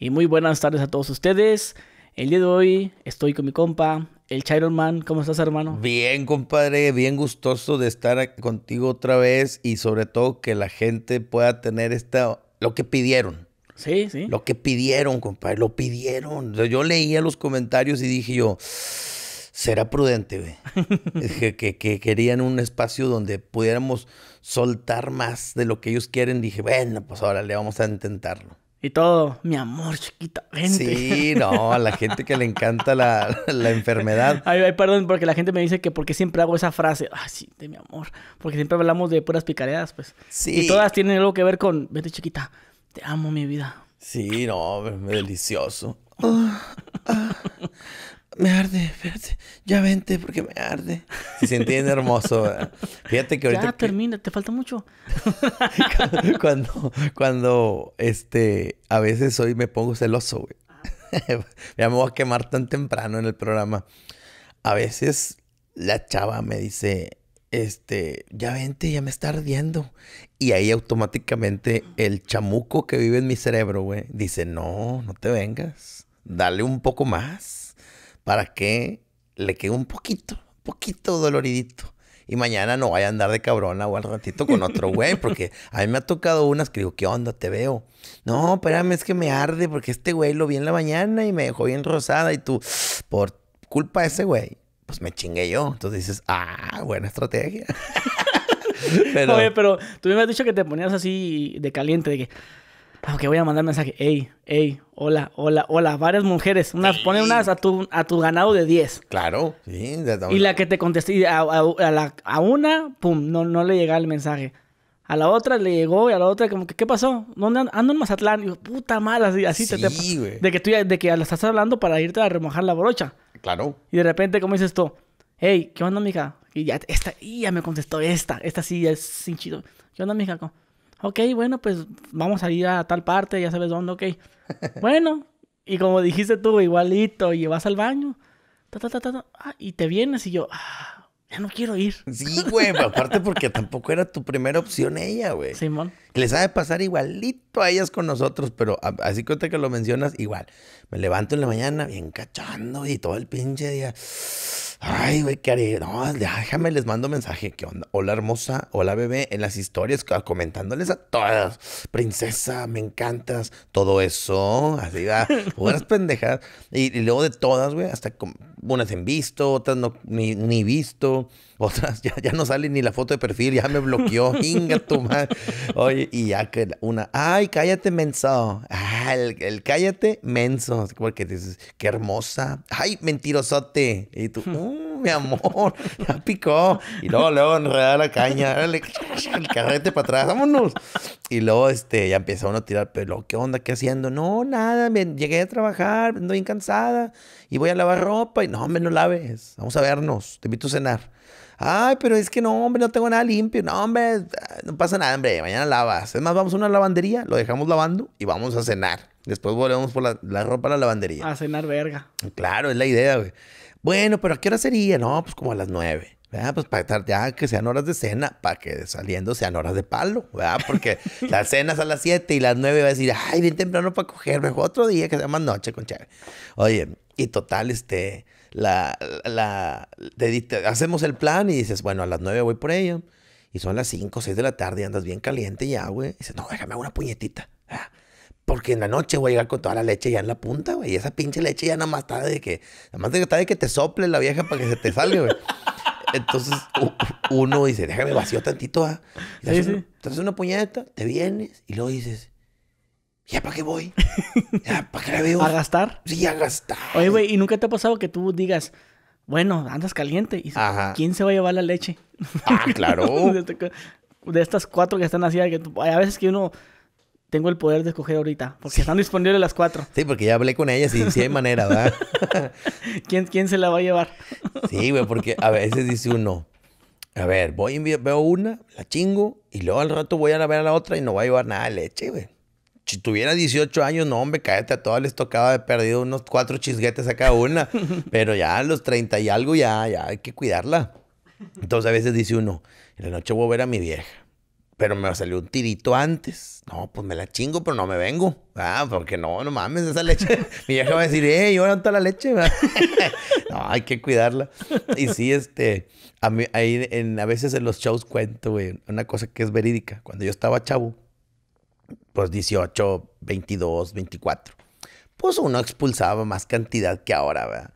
Y muy buenas tardes a todos ustedes. El día de hoy estoy con mi compa, el Chiron Man. ¿Cómo estás, hermano? Bien, compadre. Bien gustoso de estar contigo otra vez y sobre todo que la gente pueda tener esta... lo que pidieron. Sí, sí. Lo que pidieron, compadre. Lo pidieron. Yo leía los comentarios y dije yo... Será prudente, güey. que querían un espacio donde pudiéramos soltar más de lo que ellos quieren. Dije, bueno, pues ahora le vamos a intentarlo. Y todo, mi amor, chiquita, vente. Sí, no, a la gente que le encanta la, enfermedad. Ay, perdón, porque la gente me dice que porque siempre hago esa frase, ah, sí, de mi amor, porque siempre hablamos de puras picareadas, pues. Sí. Y todas tienen algo que ver con, vente, chiquita, te amo mi vida. Sí, no, es delicioso. me arde, fíjate ya vente porque me arde. se entiende hermoso. Fíjate que ahorita. Ya termina, te falta mucho. cuando, cuando, este, a veces hoy me pongo celoso, güey. me voy a quemar tan temprano en el programa. A veces la chava me dice, este, ya vente, ya me está ardiendo. Y ahí automáticamente el chamuco que vive en mi cerebro, güey, dice, no, no te vengas, dale un poco más para que le quede un poquito, poquito doloridito. Y mañana no vaya a andar de cabrona o al ratito con otro güey, porque a mí me ha tocado unas que digo, ¿qué onda? Te veo. No, espérame, es que me arde porque este güey lo vi en la mañana y me dejó bien rosada y tú, por culpa de ese güey, pues me chingué yo. Entonces dices, ah, buena estrategia. pero... pero tú me has dicho que te ponías así de caliente, de que que ah, voy a mandar mensaje. Ey, ey, hola, hola, hola. Varias mujeres. Unas, Pone unas a tu, a tu ganado de 10. Claro. Sí, y la que te contestó. a, a, una, pum, no, no le llegaba el mensaje. A la otra le llegó y a la otra como que, ¿qué pasó? ¿Dónde ando, en Mazatlán? Y puta mala, así, así te, te De que tú de que la estás hablando para irte a remojar la brocha. Claro. Y de repente, ¿cómo dices tú? Hey, ¿qué onda, mija? Y ya, esta, y ya me contestó esta. Esta sí es sin chido. ¿Qué onda, mija? ok, bueno, pues vamos a ir a tal parte, ya sabes dónde, ok. Bueno, y como dijiste tú, igualito, y vas al baño, ta, ta, ta, ah, y te vienes y yo, ah, ya no quiero ir. Sí, güey, aparte porque tampoco era tu primera opción ella, güey. Simón. Les sabe pasar igualito a ellas con nosotros, pero así que que lo mencionas, igual. Me levanto en la mañana bien cachando y todo el pinche día. Ay, güey, ¿qué haré? No, déjame, les mando mensaje. ¿Qué onda? Hola hermosa, hola bebé, en las historias comentándoles a todas. Princesa, me encantas. Todo eso, así va. Ah, unas pendejas. Y, luego de todas, güey, hasta unas en visto, otras no, ni visto. Otras, ya, no sale ni la foto de perfil, ya me bloqueó, inga tu madre. Oye, y ya que una, ay, cállate, menso. Ah, el, cállate, menso. Porque dices, qué hermosa. Ay, mentirosote. Y tú, uh, mi amor, ya picó. Y luego, luego enreda la caña, el carrete para atrás, vámonos. Y luego, este, ya empieza uno a tirar, pero ¿qué onda? ¿Qué haciendo? No, nada, me, llegué a trabajar, Estoy bien cansada y voy a lavar ropa. Y no, hombre, no laves, vamos a vernos, te invito a cenar. Ay, pero es que no, hombre, no tengo nada limpio. No, hombre, no pasa nada, hombre. Mañana lavas. Es más, vamos a una lavandería, lo dejamos lavando y vamos a cenar. Después volvemos por la, ropa a la lavandería. A cenar verga. Claro, es la idea, güey. Bueno, pero ¿a qué hora sería? No, pues como a las nueve. ¿verdad? Pues para estar ya que sean horas de cena, para que saliendo sean horas de palo, ¿verdad? Porque cena cenas a las siete y las nueve va a decir, ay, bien temprano para cogerme, otro día que sea más noche con Oye, y total, este, la, la hacemos el plan y dices, bueno, a las nueve voy por ella. Y son las 5, seis de la tarde y andas bien caliente ya, güey. Dices, no, déjame una puñetita. Ah, porque en la noche voy a llegar con toda la leche ya en la punta, güey. Y esa pinche leche ya nada más tarde de que, nada más de que te sople la vieja para que se te salga, güey. Entonces uno dice, déjame vacío tantito, Entonces ah". una, una puñeta, te vienes y luego dices, ¿Ya para qué voy? ¿Ya para qué la veo? ¿A gastar? Sí, a gastar. Oye, güey, ¿y nunca te ha pasado que tú digas, bueno, andas caliente? Y Ajá. ¿Quién se va a llevar la leche? Ah, claro. Este de estas cuatro que están así, que a veces que uno tengo el poder de escoger ahorita, porque están disponibles las cuatro. Sí, porque ya hablé con ellas y sí hay manera, ¿verdad? ¿Quién, se la va a llevar? sí, güey, porque a veces dice uno, a ver, voy y veo una, la chingo, y luego al rato voy a ver a la otra y no va a llevar nada de leche, güey si tuviera 18 años, no, hombre, cállate, a todas les tocaba de perdido unos cuatro chisguetes a cada una. Pero ya a los 30 y algo, ya, ya hay que cuidarla. Entonces a veces dice uno, en la noche voy a ver a mi vieja, pero me salió un tirito antes. No, pues me la chingo, pero no me vengo. Ah, porque no, no mames, esa leche. mi vieja va a decir, eh, yo toda la leche. no, hay que cuidarla. Y sí, este, a ahí en, a veces en los shows cuento, güey, una cosa que es verídica. Cuando yo estaba chavo, pues 18, 22, 24. Pues uno expulsaba más cantidad que ahora, ¿verdad?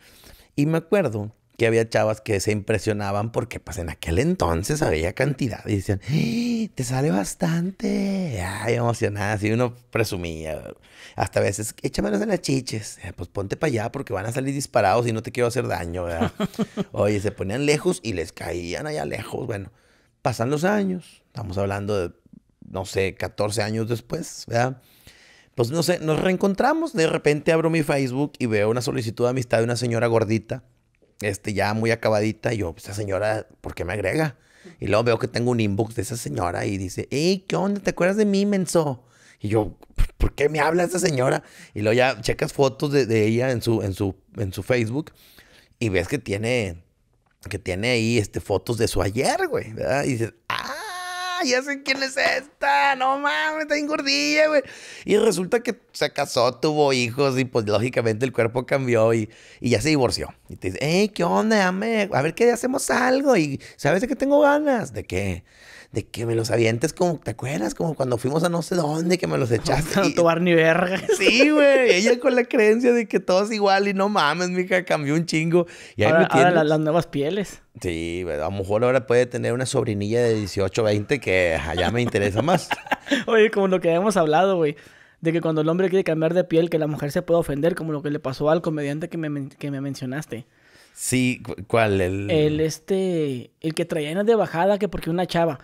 Y me acuerdo que había chavas que se impresionaban porque pues en aquel entonces había cantidad y decían, ¡Ah! te sale bastante. Ay, emocionadas. Y uno presumía. Hasta veces, ¡échame los en las chiches. Eh, pues ponte para allá porque van a salir disparados y no te quiero hacer daño. ¿verdad? Oye, se ponían lejos y les caían allá lejos. Bueno, pasan los años. Estamos hablando de no sé, 14 años después, ¿verdad? Pues no sé, nos reencontramos, de repente abro mi Facebook y veo una solicitud de amistad de una señora gordita, este, ya muy acabadita, y yo, pues, esa señora, ¿por qué me agrega? Y luego veo que tengo un inbox de esa señora y dice, hey, ¿qué onda? ¿Te acuerdas de mí, menso? Y yo, ¿por qué me habla esa señora? Y luego ya checas fotos de, ella en su, en, su, en su Facebook y ves que tiene, que tiene ahí este, fotos de su ayer, güey, ¿verdad? Y dices, ah, ya sé quién es esta, no mames, está engordilla, güey. Y resulta que se casó, tuvo hijos y pues lógicamente el cuerpo cambió y, y ya se divorció. Y te dice, hey, ¿qué onda? a ver qué hacemos algo. Y sabes de qué tengo ganas, ¿de qué? de que me los avientes como, ¿te acuerdas? Como cuando fuimos a no sé dónde que me los echaste. No, ni verga. Sí, güey. Ella con la creencia de que todo igual y no mames, mija, cambió un chingo. Y ahora, las nuevas pieles. Sí, a lo mejor ahora puede tener una sobrinilla de 18, 20 que allá me interesa más. Oye, como lo que habíamos hablado, güey de que cuando el hombre quiere cambiar de piel, que la mujer se pueda ofender, como lo que le pasó al comediante que me, mencionaste. Sí, ¿cuál? El... el este, el que traía de bajada, que porque una chava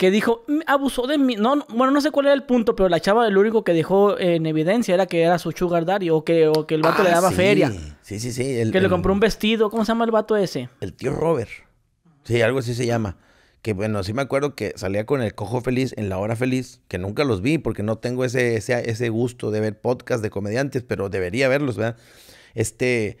que dijo, mm, abusó de mí. No, bueno, no sé cuál era el punto, pero la chava el único que dejó en evidencia era que era su sugar daddy o que, o que el vato le ah, daba feria. Sí, sí, sí. El, que le compró un vestido. ¿Cómo se llama el vato ese? El tío Robert. Sí, algo así se llama. Que bueno, sí me acuerdo que salía con el Cojo Feliz en La Hora Feliz, que nunca los vi porque no tengo ese, ese, ese gusto de ver podcast de comediantes, pero debería verlos, ¿verdad? Este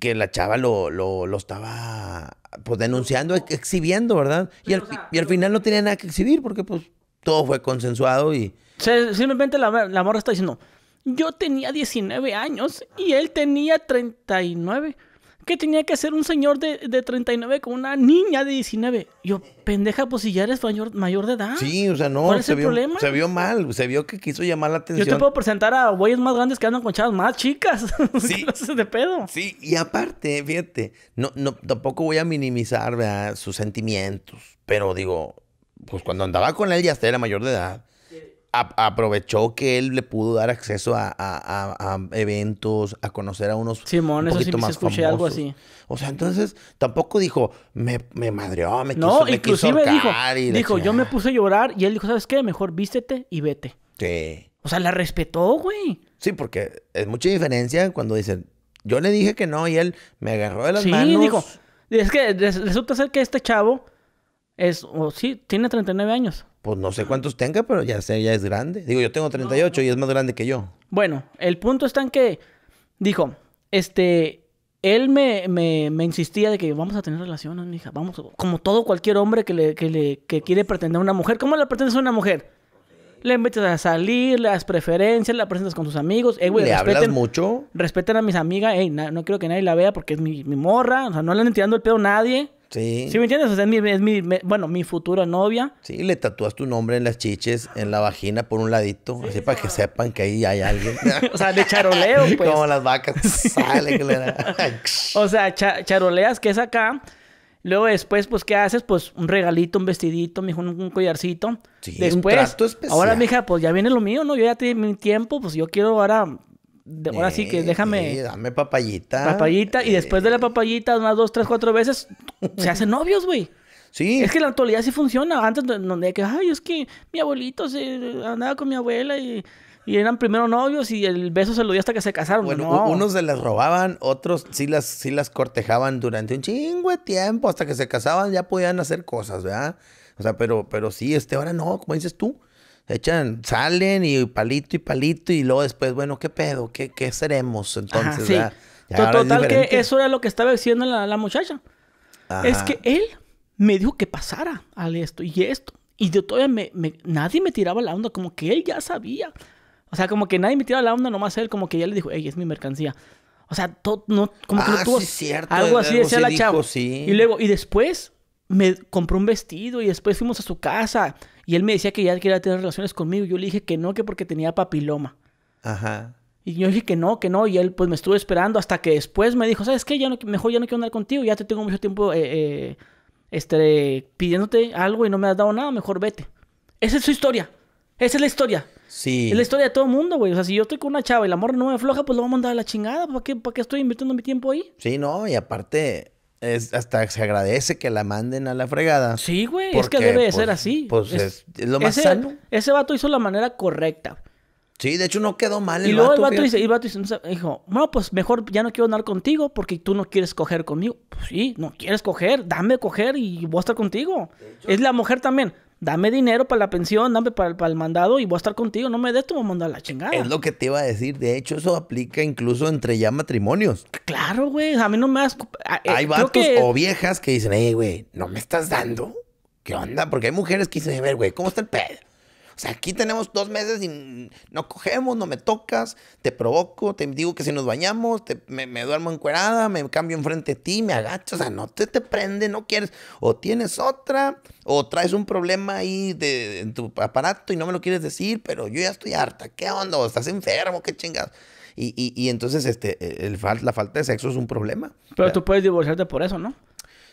que la chava lo, lo, estaba pues denunciando, exhibiendo, ¿verdad? Y, al, y al final no tenía nada que exhibir porque pues todo fue consensuado y... simplemente la, la morra está diciendo, yo tenía 19 años y él tenía 39. ¿Qué tenía que hacer un señor de, 39 con una niña de 19. Yo, pendeja, pues si ya eres mayor, de edad. Sí, o sea, no. se vio, Se vio mal, se vio que quiso llamar la atención. Yo te puedo presentar a güeyes más grandes que andan con chavas más chicas. Sí. de pedo. Sí, y aparte, fíjate, no, no, tampoco voy a minimizar sus sentimientos, pero digo, pues cuando andaba con él ya hasta era mayor de edad aprovechó que él le pudo dar acceso a, eventos, a conocer a unos Simón, un poquito escuché algo así. O sea, entonces tampoco dijo, me, madreó, me quiso, inclusive quiso dijo, dijo, yo me puse a llorar y él dijo, ¿sabes qué? Mejor vístete y vete. Sí. O sea, la respetó, güey. Sí, porque es mucha diferencia cuando dicen, yo le dije que no y él me agarró de las manos. Sí, dijo, es que resulta ser que este chavo es, o sí, tiene 39 años. Pues no sé cuántos tenga, pero ya sé, ya es grande. Digo, yo tengo 38 y es más grande que yo. Bueno, el punto está en que dijo, este, él me, me, me insistía de que vamos a tener relaciones, hija, vamos, como todo cualquier hombre que le, que le que quiere pretender a una mujer. ¿Cómo le pretendes a una mujer? Le invitas a salir, le las preferencias, la presentas con sus amigos. ¿Le hablas mucho? Respeten a mis amigas. Ey, no quiero que nadie la vea porque es mi, morra. O sea, no le han tirando el pedo a nadie. Sí. me entiendes? O sea, es mi, es mi bueno, mi futura novia. Sí, le tatúas tu nombre en las chiches, en la vagina por un ladito, así para que sepan que ahí hay alguien. o sea, de charoleo, pues. Como las vacas. o sea, charoleas que es acá. Luego después, pues, ¿qué haces? Pues un regalito, un vestidito, mijo, un, collarcito. Sí, después, un trato especial. Ahora, mija, pues ya viene lo mío, ¿no? Yo ya tengo mi tiempo, pues yo quiero ahora de, ahora sí que eh, déjame. dame papayita. Papayita. Y después de la eh. papayita, unas dos, tres, cuatro veces, se hacen novios, güey. Sí. Es que la actualidad sí funciona. Antes donde que, ay, es que mi abuelito se andaba con mi abuela y, eran primero novios y el beso se lo dio hasta que se casaron. Bueno, unos se las robaban, otros sí las, sí las cortejaban durante un chingo de tiempo. Hasta que se casaban ya podían hacer cosas, ¿verdad? O sea, pero, pero sí, este, ahora no, como dices tú echan, salen y palito y palito y luego después, bueno, ¿qué pedo? ¿Qué, qué seremos entonces? Total que eso era lo que estaba diciendo la, muchacha. Es que él me dijo que pasara al esto y esto. Y yo todavía me, nadie me tiraba la onda, como que él ya sabía. O sea, como que nadie me tiraba la onda, nomás él como que ya le dijo, hey, es mi mercancía. O sea, todo, no, como que no ah, tuvo sí, cierto, algo así, decía la chava. Y luego, y después me compró un vestido y después fuimos a su casa. Y él me decía que ya quería tener relaciones conmigo. Yo le dije que no, que porque tenía papiloma. Ajá. Y yo dije que no, que no. Y él pues me estuvo esperando hasta que después me dijo, ¿sabes qué? Ya no, mejor ya no quiero andar contigo. Ya te tengo mucho tiempo eh, eh este, pidiéndote algo y no me has dado nada. Mejor vete. Esa es su historia. Esa es la historia. Sí. Es la historia de todo el mundo, güey. O sea, si yo estoy con una chava y la morra no me afloja, pues lo voy a mandar a la chingada. ¿Para qué, ¿Para qué estoy invirtiendo mi tiempo ahí? Sí, no. Y aparte, es, hasta se agradece que la manden a la fregada. Sí, güey, es que debe de ser pues, así. Pues es, lo más ese, sano. Ese vato hizo la manera correcta. Sí, de hecho no quedó mal y luego el vato. dijo, bueno, pues mejor ya no quiero andar contigo porque tú no quieres coger conmigo. Pues sí, no quieres coger, dame coger y voy a estar contigo. Es la mujer también dame dinero para la pensión, dame para, el mandado y voy a estar contigo. No me des, te voy a la chingada. Es lo que te iba a decir. De hecho, eso aplica incluso entre ya matrimonios. Claro, güey. A mí no me das... Eh, hay vatos o viejas que dicen, hey, güey, ¿no me estás dando? ¿Qué onda? Porque hay mujeres que dicen, a ver, güey, ¿cómo está el pedo? O sea, aquí tenemos dos meses y no cogemos, no me tocas, te provoco, te digo que si nos bañamos, te, me, duermo encuerada, me cambio enfrente de ti, me agacho, o sea, no te, te prende, no quieres. O tienes otra, o traes un problema ahí de, en tu aparato y no me lo quieres decir, pero yo ya estoy harta, ¿qué onda? estás enfermo, qué chingados. Y, y, y, entonces este, la falta de sexo es un problema. Pero tú puedes divorciarte por eso, ¿no?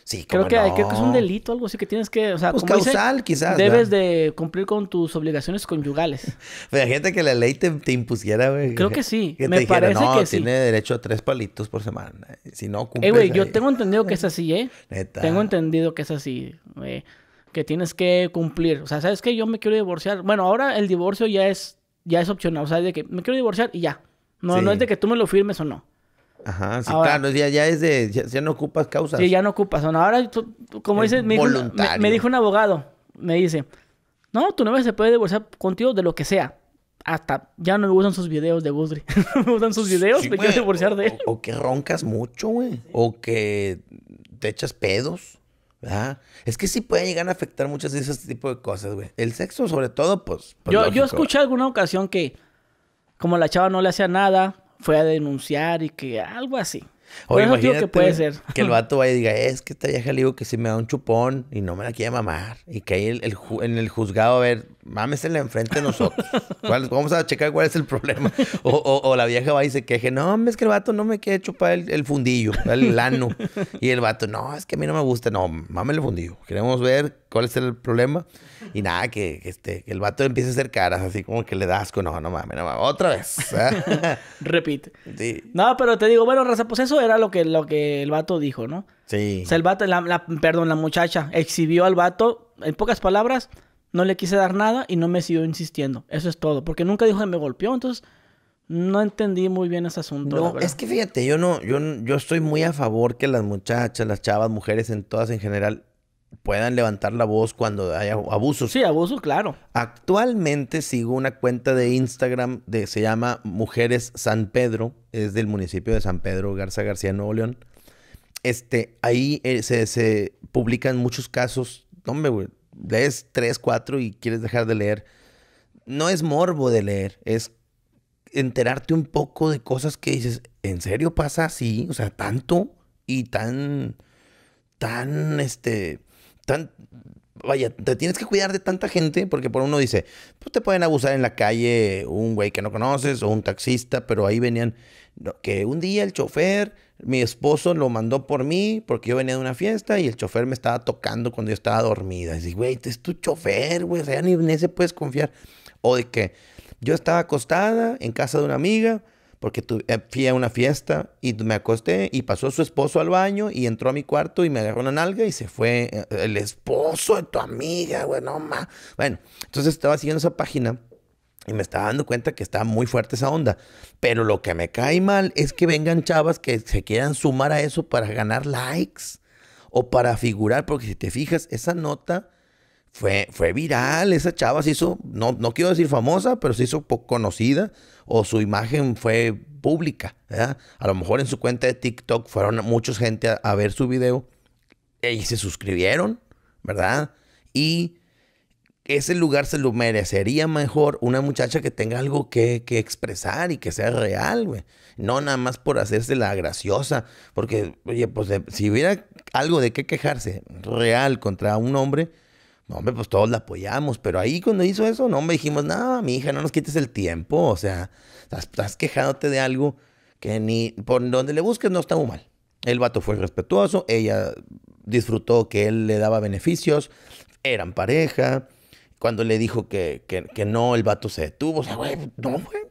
Sí, creo que, no? creo que es un delito, algo así que tienes que, o sea, pues causal, dice, quizás. Debes de cumplir con tus obligaciones conyugales. Pero gente que la ley te, impusiera, güey. Creo que sí. me te parece dijera, no, tiene derecho a tres palitos por semana. Si no cumple eh, güey, yo tengo entendido que es así, ¿eh? Tengo entendido que es así, güey. Que tienes que cumplir. O sea, ¿sabes qué? Yo me quiero divorciar. Bueno, ahora el divorcio ya es, ya es opcional. O sea, de que me quiero divorciar y ya. No, no es de que tú me lo firmes o no. Ajá, sí, claro, ya, es de, ya, no ocupas causas. Sí, ya no ocupas. Ahora, como dices, me dijo, me, dijo, un abogado, me dice, no, tu novia se puede divorciar contigo de lo que sea. Hasta ya no me gustan sus videos de Guzri. no me gustan sus videos, me quiero divorciar de él. O, que roncas mucho, güey. O que te echas pedos. ¿verdad? Es que sí puede llegar a afectar muchas de esas tipo de cosas, güey. El sexo, sobre todo, pues. pues yo, escuché alguna ocasión que, como la chava no le hacía nada, fue a denunciar y que algo así. O imagínate que puede ser. Que el vato vaya y diga, es que esta vieja le digo que si me da un chupón y no me la quiere mamar. Y que ahí en el juzgado, a ver, mámesela enfrente de nosotros. vamos a checar cuál es el problema. O, o, la vieja va y se queje, no, es que el vato no me quiere chupar el, el, fundillo, el lano. Y el vato, no, es que a mí no me gusta. No, mame el fundillo. Queremos ver ¿Cuál es el problema? Y nada, que, este, que el vato empiece a hacer caras, así como que le das asco. No, no mames, no mames. Otra vez. ¿eh? Repite. Sí. No, pero te digo, bueno, Raza, pues eso era lo que, lo que el vato dijo, ¿no? Sí. O sea, el vato, la, perdón, la muchacha exhibió al vato, en pocas palabras, no le quise dar nada y no me siguió insistiendo. Eso es todo. Porque nunca dijo que me golpeó, entonces... No entendí muy bien ese asunto. No, es que fíjate, yo no, yo, yo estoy muy a favor que las muchachas, las chavas, mujeres en todas en general puedan levantar la voz cuando haya abusos. Sí, abusos, claro. Actualmente sigo una cuenta de Instagram que se llama Mujeres San Pedro, es del municipio de San Pedro Garza García, Nuevo León. Este, ahí eh, se, se, publican muchos casos. Hombre, güey, lees tres, cuatro y quieres dejar de leer. No es morbo de leer, es enterarte un poco de cosas que dices, ¿en serio pasa así? O sea, tanto y tan, tan, este, tan, vaya, te tienes que cuidar de tanta gente porque por uno dice, pues, te pueden abusar en la calle un güey que no conoces o un taxista, pero ahí venían, que un día el chofer, mi esposo lo mandó por mí porque yo venía de una fiesta y el chofer me estaba tocando cuando yo estaba dormida. Y dice, güey, es tu chofer, güey, o sea, ni en ese puedes confiar. O de que yo estaba acostada en casa de una amiga porque eh, fui a una fiesta y me acosté y pasó su esposo al baño y entró a mi cuarto y me agarró una nalga y se fue eh, el esposo de tu amiga, güey, no ma. Bueno, entonces estaba siguiendo esa página y me estaba dando cuenta que estaba muy fuerte esa onda. Pero lo que me cae mal es que vengan chavas que se quieran sumar a eso para ganar likes o para figurar, porque si te fijas, esa nota fue, fue viral, esa chava se hizo, no, no quiero decir famosa, pero se hizo poco conocida o su imagen fue pública. ¿verdad? A lo mejor en su cuenta de TikTok fueron mucha gente a, ver su video y se suscribieron, ¿verdad? Y ese lugar se lo merecería mejor una muchacha que tenga algo que, expresar y que sea real, güey. No nada más por hacerse la graciosa. Porque, oye, pues si hubiera algo de qué quejarse real contra un hombre, no, hombre, pues todos la apoyamos, pero ahí cuando hizo eso, no, me dijimos, no, mi hija, no nos quites el tiempo, o sea, estás, quejándote de algo que ni por donde le busques no está muy mal. El vato fue respetuoso, ella disfrutó que él le daba beneficios, eran pareja. Cuando le dijo que, que, que no, el vato se detuvo. O sea, güey, no, fue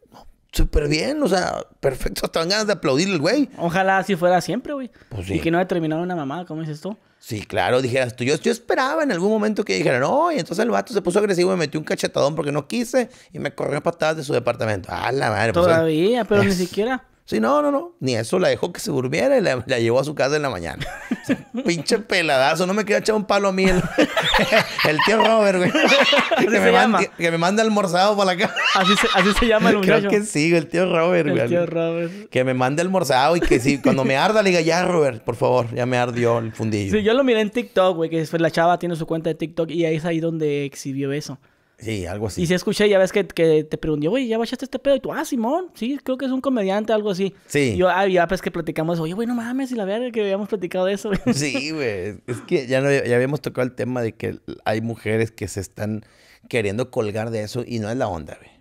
súper bien, o sea, perfecto. Hasta ganas de aplaudir el güey. Ojalá así fuera siempre, güey. Pues sí. Y que no haya terminado una mamada, ¿cómo dices tú? Sí, claro, dijeras tú. Yo, yo esperaba en algún momento que dijeran, no, y entonces el vato se puso agresivo y me metió un cachetadón porque no quise y me corrió patadas de su departamento. Ah, la madre. Pues, Todavía, ¿eh? pero ni siquiera. Sí, no, no, no. Ni eso la dejó que se durmiera y la llevó a su casa en la mañana. Pinche peladazo, no me quería echar un palo a mí el, tío Robert, Que me, manda que, me almorzado para acá Así se, llama el muchacho. que sí, el tío Robert, Que me mande almorzado y que si cuando me arda le diga, ya, Robert, por favor, ya me ardió el fundillo. Sí, yo lo miré en TikTok, güey, que la chava tiene su cuenta de TikTok y ahí es ahí donde exhibió eso. Sí, algo así. Y si escuché, ya ves que, te pregunté, güey, ¿ya bajaste este pedo? Y tú, ah, Simón, sí, creo que es un comediante, algo así. Sí. yo, ah, ya pues que platicamos, oye, güey, no mames, y la verdad que habíamos platicado eso. Sí, güey. Es que ya, no, ya habíamos tocado el tema de que hay mujeres que se están queriendo colgar de eso y no es la onda, güey.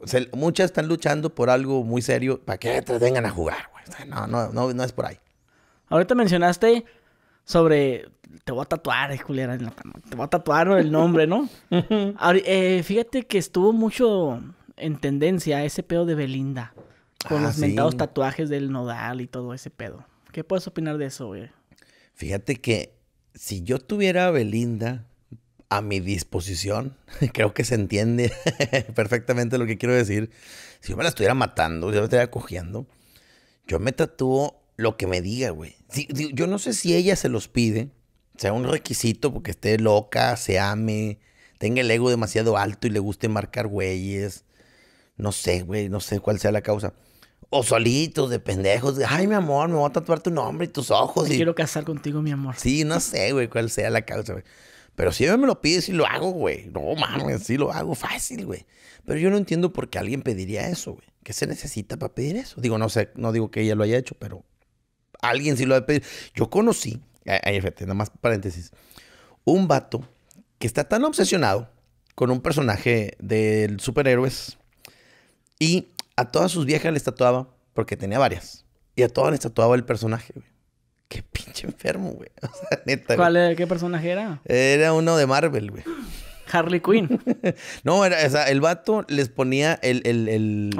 O sea, muchas están luchando por algo muy serio para que te vengan a jugar, güey. no, no, no es por ahí. Ahorita mencionaste sobre te voy a tatuar, eh, culera, te voy a tatuar el nombre, ¿no? Eh, fíjate que estuvo mucho en tendencia ese pedo de Belinda con ah, los mentados tatuajes del nodal y todo ese pedo. ¿Qué puedes opinar de eso, güey? Fíjate que si yo tuviera a Belinda a mi disposición, creo que se entiende perfectamente lo que quiero decir. Si yo me la estuviera matando, yo me estuviera cogiendo, yo me tatúo lo que me diga, güey yo no sé si ella se los pide, sea un requisito porque esté loca, se ame, tenga el ego demasiado alto y le guste marcar güeyes. No sé, güey, no sé cuál sea la causa. O solitos, de pendejos. De, Ay, mi amor, me voy a tatuar tu nombre y tus ojos. quiero casar contigo, mi amor. Sí, no sé, güey, cuál sea la causa, Pero si ella me lo pide, sí lo hago, güey. No, mames, sí lo hago fácil, güey. Pero yo no entiendo por qué alguien pediría eso, güey. ¿Qué se necesita para pedir eso? Digo, no sé, no digo que ella lo haya hecho, pero alguien sí lo ha pedido. Yo conocí, ahí eh, eh, fíjate, nada más paréntesis, un vato que está tan obsesionado con un personaje del superhéroes y a todas sus viejas le tatuaba, porque tenía varias, y a todas le tatuaba el personaje, Qué pinche enfermo, güey. O sea, neta. ¿Cuál, güey. ¿Qué personaje era? Era uno de Marvel, güey. Harley Quinn. no, era, el vato les ponía el, el, el,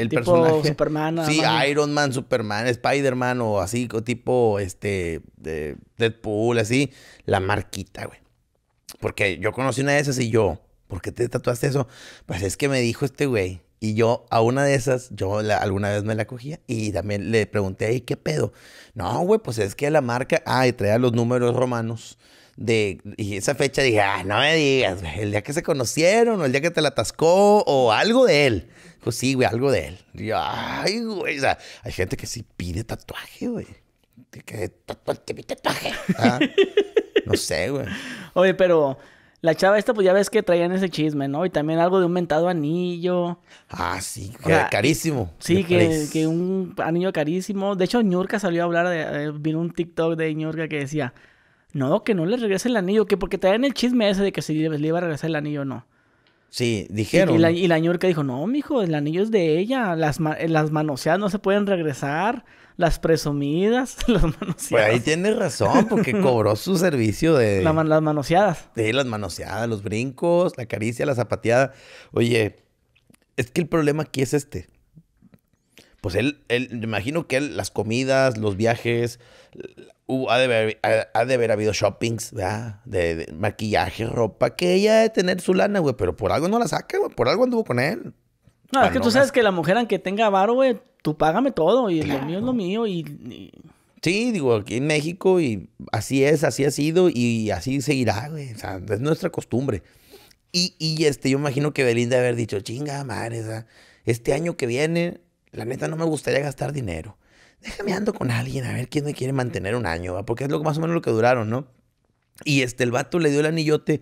el tipo Superman. Sí, Iron Man, Superman, Spider-Man o así, tipo este de Deadpool, así. La marquita, güey. Porque yo conocí una de esas y yo, ¿por qué te tatuaste eso? Pues es que me dijo este güey. Y yo a una de esas, yo alguna vez me la cogía y también le pregunté, ¿y qué pedo? No, güey, pues es que la marca, ah, y traía los números romanos de y esa fecha dije, ah, no me digas, el día que se conocieron o el día que te la atascó o algo de él. Pues sí, güey, algo de él. ay, güey, o sea, hay gente que sí pide tatuaje, güey. Que te pide tatuaje. no sé, güey. Oye, pero la chava esta, pues ya ves que traían ese chisme, ¿no? Y también algo de un mentado anillo. Ah, sí, carísimo. Sí, que, un anillo carísimo. De hecho, Ñurka salió a hablar de. Eh, vino un TikTok de Ñurka que decía: no, que no le regrese el anillo, que porque traen el chisme ese de que si le iba a regresar el anillo no. Sí, dijeron. Y, la, y ñorca dijo, no, mijo, el anillo es de ella, las, eh, las manoseadas no se pueden regresar, las presumidas, las manoseadas. Pues ahí tienes razón, porque cobró su servicio de... las manoseadas. Sí, las manoseadas, los brincos, la caricia, la zapateada. Oye, es que el problema aquí es este. Pues él, él me imagino que él, las comidas, los viajes, ha, de haber, ha, de haber habido shoppings, ¿verdad? De, maquillaje, ropa, que ella debe tener su lana, güey, pero por algo no la saca, güey, por algo anduvo con él. No, es que tú sabes que la mujer, aunque tenga varo, güey, tú págame todo y lo mío es lo mío y, Sí, digo, aquí en México y así es, así ha sido y así seguirá, güey, o sea, es nuestra costumbre. Y, y este, yo imagino que Belinda haber dicho, chinga madre, este año que viene, la neta no me gustaría gastar dinero déjame ando con alguien a ver quién me quiere mantener un año, porque es lo, más o menos lo que duraron, ¿no? Y este, el vato le dio el anillote,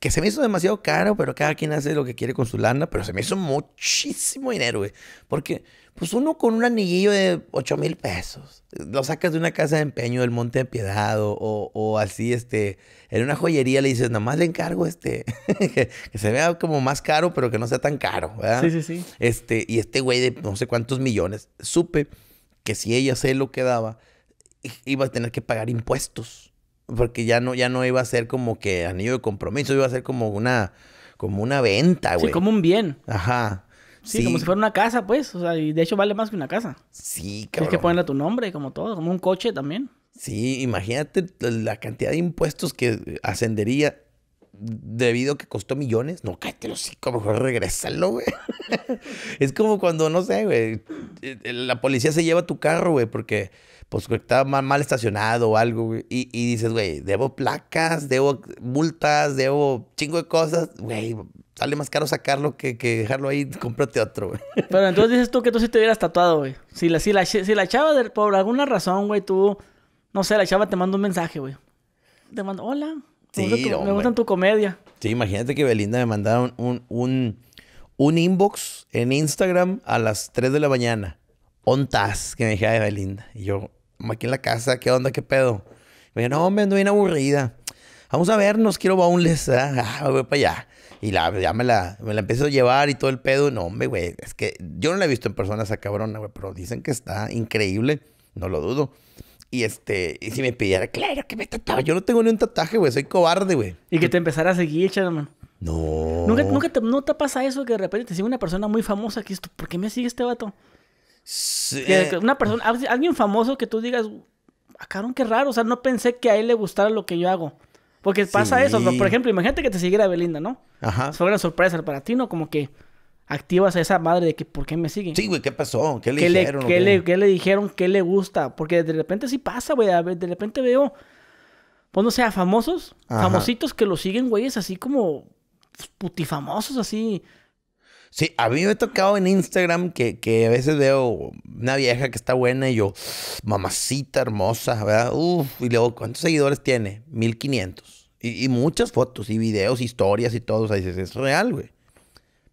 que se me hizo demasiado caro, pero cada quien hace lo que quiere con su lana, pero se me hizo muchísimo dinero, güey. Porque, pues uno con un anillillo de 8 mil pesos, lo sacas de una casa de empeño del Monte de Piedad o, así, este, en una joyería le dices, nomás le encargo este, que, que, se vea como más caro, pero que no sea tan caro, ¿verdad? Sí, sí, sí. Este, y este güey de no sé cuántos millones, supe que si ella se lo quedaba, iba a tener que pagar impuestos. Porque ya no, ya no iba a ser como que anillo de compromiso, iba a ser como una, como una venta, güey. Sí, como un bien. Ajá. Sí, como si fuera una casa, pues. O sea, y de hecho vale más que una casa. Sí, claro Tienes que ponerle tu nombre, como todo, como un coche también. Sí, imagínate la cantidad de impuestos que ascendería debido a que costó millones, no, cállate los cinco, mejor regrésalo, güey. es como cuando, no sé, güey, eh, la policía se lleva tu carro, güey, porque pues estaba mal, mal estacionado o algo, güey. Y, y dices, güey, debo placas, debo multas, debo chingo de cosas, güey. Sale más caro sacarlo que, dejarlo ahí, cómprate otro, güey. Pero entonces dices tú que tú sí te hubieras tatuado, güey. Si la, si la, chava, por alguna razón, güey, tú, no sé, la chava te manda un mensaje, güey. Te manda, hola, Sí, me, gusta tu, gustan tu comedia. Sí, imagínate que Belinda me mandaron un, un, inbox en Instagram a las 3 de la mañana. Ontas, que me dijera de Belinda. Y yo, aquí en la casa, ¿qué onda? ¿Qué pedo? me dijo, no, me ando bien aburrida. Vamos a vernos, quiero baúles. eh. ah, voy para allá. Y la, ya me la, me la empiezo a llevar y todo el pedo. No, hombre, güey. Es que yo no la he visto en persona esa cabrona, güey. Pero dicen que está increíble. No lo dudo. Y este, y si me pidiera, claro que me tatuaba. Yo no tengo ni un tatuaje, güey. Soy cobarde, güey. Y que te empezara a seguir, chaval. No. Nunca, te, no te pasa eso que de repente te sigue una persona muy famosa que esto ¿por qué me sigue este vato? Sí. una persona, alguien famoso que tú digas, ah, ¡Carón, qué raro. O sea, no pensé que a él le gustara lo que yo hago. Porque pasa eso. Por ejemplo, imagínate que te siguiera Belinda, ¿no? Ajá. Fue una sorpresa para ti, ¿no? Como que activas a esa madre de que ¿por qué me siguen? Sí, güey, ¿qué pasó? ¿Qué le dijeron? qué, le, dijeron? ¿Qué le gusta? Porque de repente sí pasa, güey. De repente veo, pues no sé, famosos, famositos que lo siguen, güeyes, así como putifamosos, así. Sí, a mí me ha tocado en Instagram que, a veces veo una vieja que está buena y yo, mamacita hermosa, ¿verdad? Uf, y luego, ¿cuántos seguidores tiene? 1500. Y, y muchas fotos y videos, historias y todo. O sea, dices, es real, güey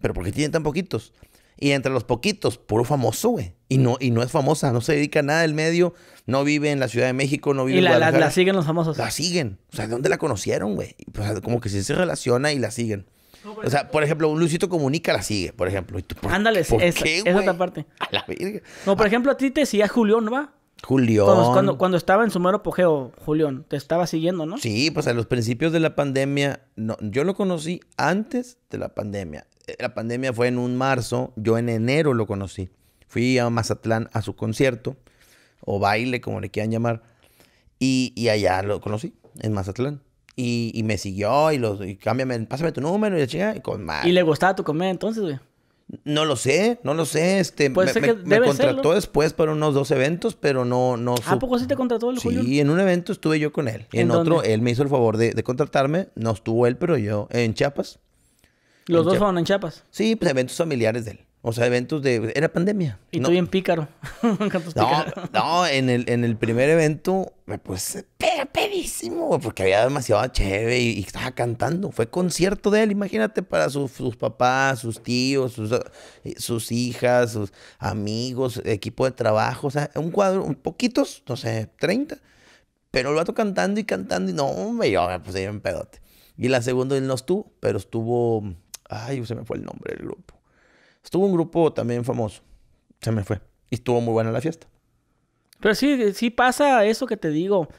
pero porque tienen tan poquitos. Y entre los poquitos, puro famoso, güey. Y no, y no es famosa, no se dedica a nada del medio, no vive en la Ciudad de México, no vive en la, Y la, la siguen los famosos. La siguen. O sea, ¿de dónde la conocieron, güey? Pues, como que sí se relaciona y la siguen. o sea, por ejemplo, un Luisito Comunica la sigue, por ejemplo. Ándale, es, otra parte. A la verga. No, por ah. ejemplo, a ti te decía ¿no ¿va? Julión. Cuando, cuando, estaba en su mero apogeo, Julión. te estaba siguiendo, ¿no? Sí, pues a los principios de la pandemia, no, yo lo conocí antes de la pandemia la pandemia fue en un marzo, yo en enero lo conocí. Fui a Mazatlán a su concierto, o baile, como le quieran llamar, y, y allá lo conocí, en Mazatlán. Y, me siguió y, los, y cámbiame, pásame tu número y ya y con ¿Y le gustaba tu comida entonces, güey? No lo sé, no lo sé. Este, pues me, me, contrató después para unos dos eventos, pero no. no ¿A poco sí te contrató el Julio? Sí, en un evento estuve yo con él. En, otro, él me hizo el favor de, de, contratarme. No estuvo él, pero yo en Chiapas. Los dos fueron en Chiapas. Sí, pues eventos familiares de él. O sea, eventos de... Era pandemia. Y no. tú bien pícaro. no, no en, el, en el primer evento me pues, puse pedísimo, porque había demasiado chévere y, estaba cantando. Fue concierto de él, imagínate, para sus papás, sus tíos, eh, sus, hijas, sus amigos, equipo de trabajo. O sea, un cuadro, un poquitos, no sé, 30. Pero el vato cantando y cantando y no, hombre, yo me puse pedote. Y la segunda él no estuvo, pero estuvo Ay, se me fue el nombre del grupo. Estuvo un grupo también famoso. Se me fue. Y estuvo muy buena la fiesta. Pero sí, sí pasa eso que te digo.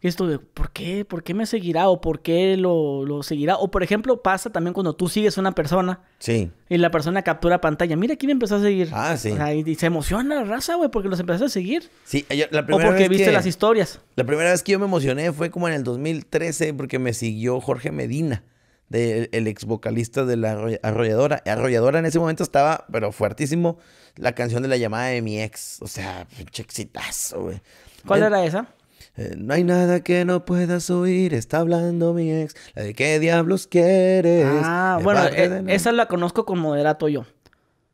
Esto de, ¿por qué? ¿Por qué me seguirá? ¿O por qué lo, seguirá? O, por ejemplo, pasa también cuando tú sigues a una persona. Sí. Y la persona captura pantalla. Mira quién empezó a seguir. Ah, sí. y, se emociona la raza, güey, porque los empezaste a seguir. Sí, la primera O porque viste las historias. La primera vez que yo me emocioné fue como en el 2013 porque me siguió Jorge Medina del ex vocalista de la arrolladora. Arrolladora en ese momento estaba, pero fuertísimo, la canción de la llamada de mi ex. O sea, pinche exitazo, ¿Cuál era esa? Eh, no hay nada que no puedas oír, está hablando mi ex. La de qué diablos quieres. Ah, bueno, eh, esa la conozco con moderato yo.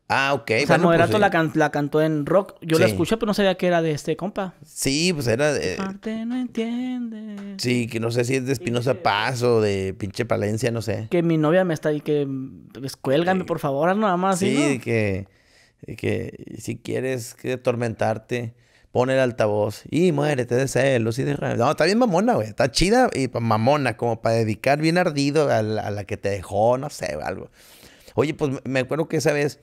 Ah, ok. O sea, pues, Moderato eh, la, cantó en rock. Yo la escuché, pero no sabía que era de este compa. Sí, pues era de... Eh, Parte no entiende. Sí, que no sé si es de Espinosa Paz o de pinche Palencia, no sé. Que mi novia me está ahí que... Pues, cuélgame, por favor, nada más. Sí, que... Que si quieres atormentarte, pon el altavoz. Y muérete de celos y de... No, está bien mamona, güey. Está chida y mamona. Como para dedicar bien ardido a la, a la que te dejó, no sé, algo. Oye, pues me acuerdo que esa vez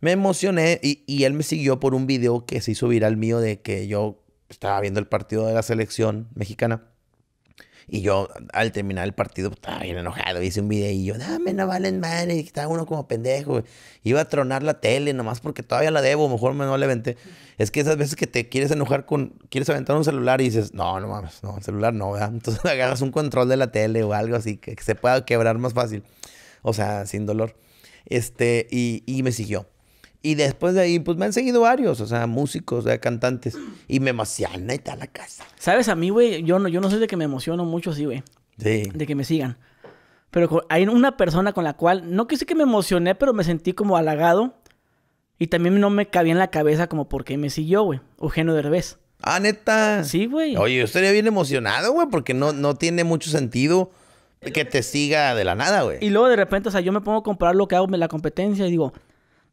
me emocioné y, y, él me siguió por un video que se hizo viral mío de que yo estaba viendo el partido de la selección mexicana. Y yo, al terminar el partido, pues, estaba bien enojado. Hice un video y yo, dame, no valen man Y estaba uno como pendejo. Iba a tronar la tele nomás porque todavía la debo. Mejor me no le vente. Es que esas veces que te quieres enojar con... Quieres aventar un celular y dices, no, no mames, no, el celular no, ¿verdad? Entonces agarras un control de la tele o algo así que, que se pueda quebrar más fácil. O sea, sin dolor. Este, y, y me siguió. Y después de ahí, pues me han seguido varios, o sea, músicos, o cantantes. Y me emociona y está la casa. Sabes, a mí, güey, yo no, yo no de que me emociono mucho, sí, güey. Sí. De que me sigan. Pero hay una persona con la cual, no quise que me emocioné, pero me sentí como halagado. Y también no me cabía en la cabeza como por qué me siguió, güey. Eugenio Derbez. Ah, neta. Sí, güey. Oye, yo estaría bien emocionado, güey, porque no, no tiene mucho sentido que te siga de la nada, güey. Y luego de repente, o sea, yo me pongo a comprar lo que hago me la competencia y digo,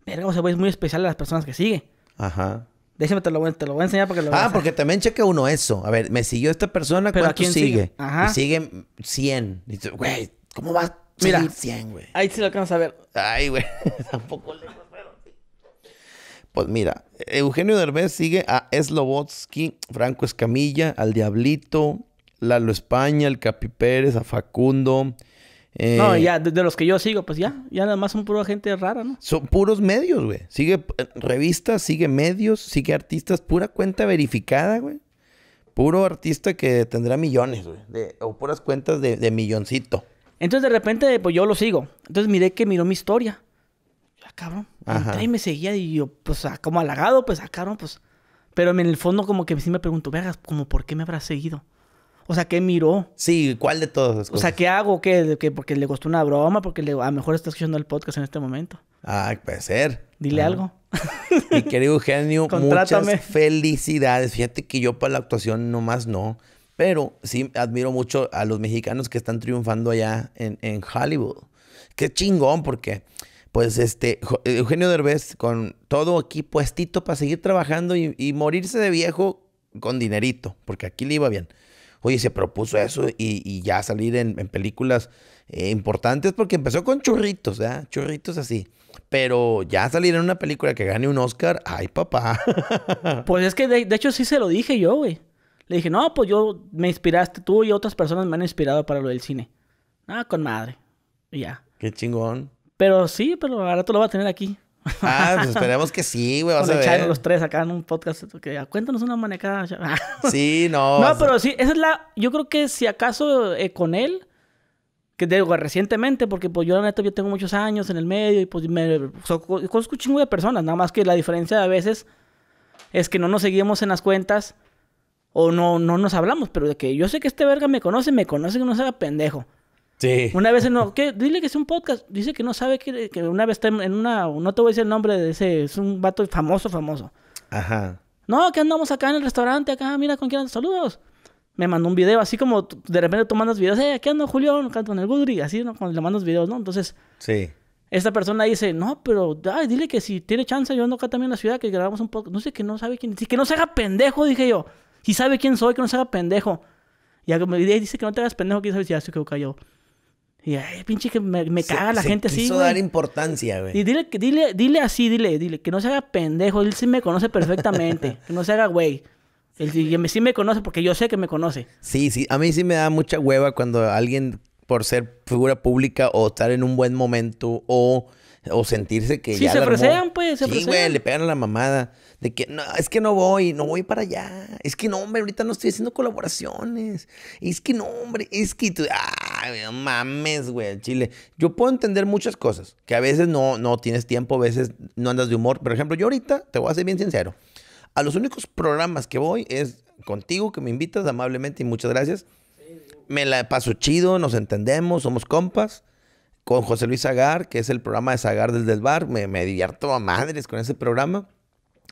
pero o sea, güey, es muy especial a las personas que sigue. Ajá. Déjame, te lo, voy, lo voy a enseñar porque lo Ah, porque también cheque uno eso. A ver, me siguió esta persona, ¿cuánto sigue? Ajá. Y sigue 100. Dice, güey, ¿cómo vas? Mira, 100, güey. Ahí sí lo acabas a ver. Ay, güey, tampoco lejos, pero... Pues mira, Eugenio Derbez sigue a Slobotsky, Franco Escamilla, al Diablito, Lalo España, al Capi Pérez, a Facundo, eh, no, ya, de, los que yo sigo, pues ya, ya nada más son pura gente rara, ¿no? Son puros medios, güey. Sigue eh, revistas, sigue medios, sigue artistas, pura cuenta verificada, güey. Puro artista que tendrá millones, güey. o puras cuentas de, milloncito. Entonces de repente, pues yo lo sigo. Entonces miré que miró mi historia. Ya, ah, cabrón. Entré y me seguía y yo, pues, ah, como halagado, pues, ah, cabrón, pues. Pero en el fondo como que sí me pregunto, vegas, como por qué me habrá seguido. O sea, ¿qué miró? Sí, ¿cuál de todos? cosas? O sea, ¿qué hago? ¿Qué, porque le costó una broma? Porque le, a lo mejor está escuchando el podcast en este momento. Ah, puede ser. Dile algo. Mi querido Eugenio, muchas felicidades. Fíjate que yo para la actuación nomás no. Pero sí admiro mucho a los mexicanos que están triunfando allá en, en Hollywood. Qué chingón, porque pues este, eh, Eugenio Derbez con todo aquí puestito para seguir trabajando y, morirse de viejo con dinerito, porque aquí le iba bien oye, se propuso eso y, ya salir en, películas eh, importantes porque empezó con churritos, ¿ya? Churritos así. Pero ya salir en una película que gane un Oscar, ay papá. pues es que de, hecho sí se lo dije yo, güey. Le dije, no, pues yo me inspiraste tú y otras personas me han inspirado para lo del cine. Ah, con madre. Y ya. Qué chingón. Pero sí, pero ahora tú lo vas a tener aquí. Ah, pues esperemos que sí, güey. a los tres acá en un podcast. Que, cuéntanos una manecada. sí, no. No, pero sí, esa es la. Yo creo que si acaso eh, con él, que digo recientemente, porque pues yo la neta yo tengo muchos años en el medio y pues me conozco un chingo de personas. Nada más que la diferencia a veces es que no nos seguimos en las cuentas o no, no nos hablamos, pero de que yo sé que este verga me conoce, me conoce que no sea pendejo. Sí. Una vez en... ¿qué? Dile que es un podcast. Dice que no sabe que, una vez está en una... No te voy a decir el nombre de ese... Es un vato famoso, famoso. Ajá. No, que andamos acá en el restaurante, acá, mira con quién saludos. Me mandó un video, así como de repente tú mandas videos, eh, aquí ando Julio? canto en el Goodry, así, ¿no? Cuando le mandas videos, ¿no? Entonces, sí. Esta persona dice, no, pero ay, dile que si tiene chance, yo ando acá también en la ciudad, que grabamos un podcast. No sé, que no sabe quién, que no se haga pendejo, dije yo. Si sabe quién soy, que no se haga pendejo. Y dice que no te hagas pendejo, que sabes ya se quedó y ay, pinche que me, caga la gente así. Quiso dar importancia, güey. Y dile, dile, dile así, dile, dile, que no se haga pendejo. Él sí me conoce perfectamente. que no se haga güey. Él sí, sí me conoce porque yo sé que me conoce. Sí, sí. A mí sí me da mucha hueva cuando alguien, por ser figura pública o estar en un buen momento o, sentirse que sí, Sí, se presean, pues. Se sí, güey, le pegan a la mamada. De que, no, es que no voy, no voy para allá. Es que no, hombre, ahorita no estoy haciendo colaboraciones. Es que no, hombre, es que. Tú, ah, ay, no mames, güey, chile. Yo puedo entender muchas cosas, que a veces no, no tienes tiempo, a veces no andas de humor. Por ejemplo, yo ahorita, te voy a ser bien sincero, a los únicos programas que voy es contigo, que me invitas amablemente y muchas gracias. Me la paso chido, nos entendemos, somos compas. Con José Luis Agar, que es el programa de Sagar desde el bar, me, me divierto a madres con ese programa.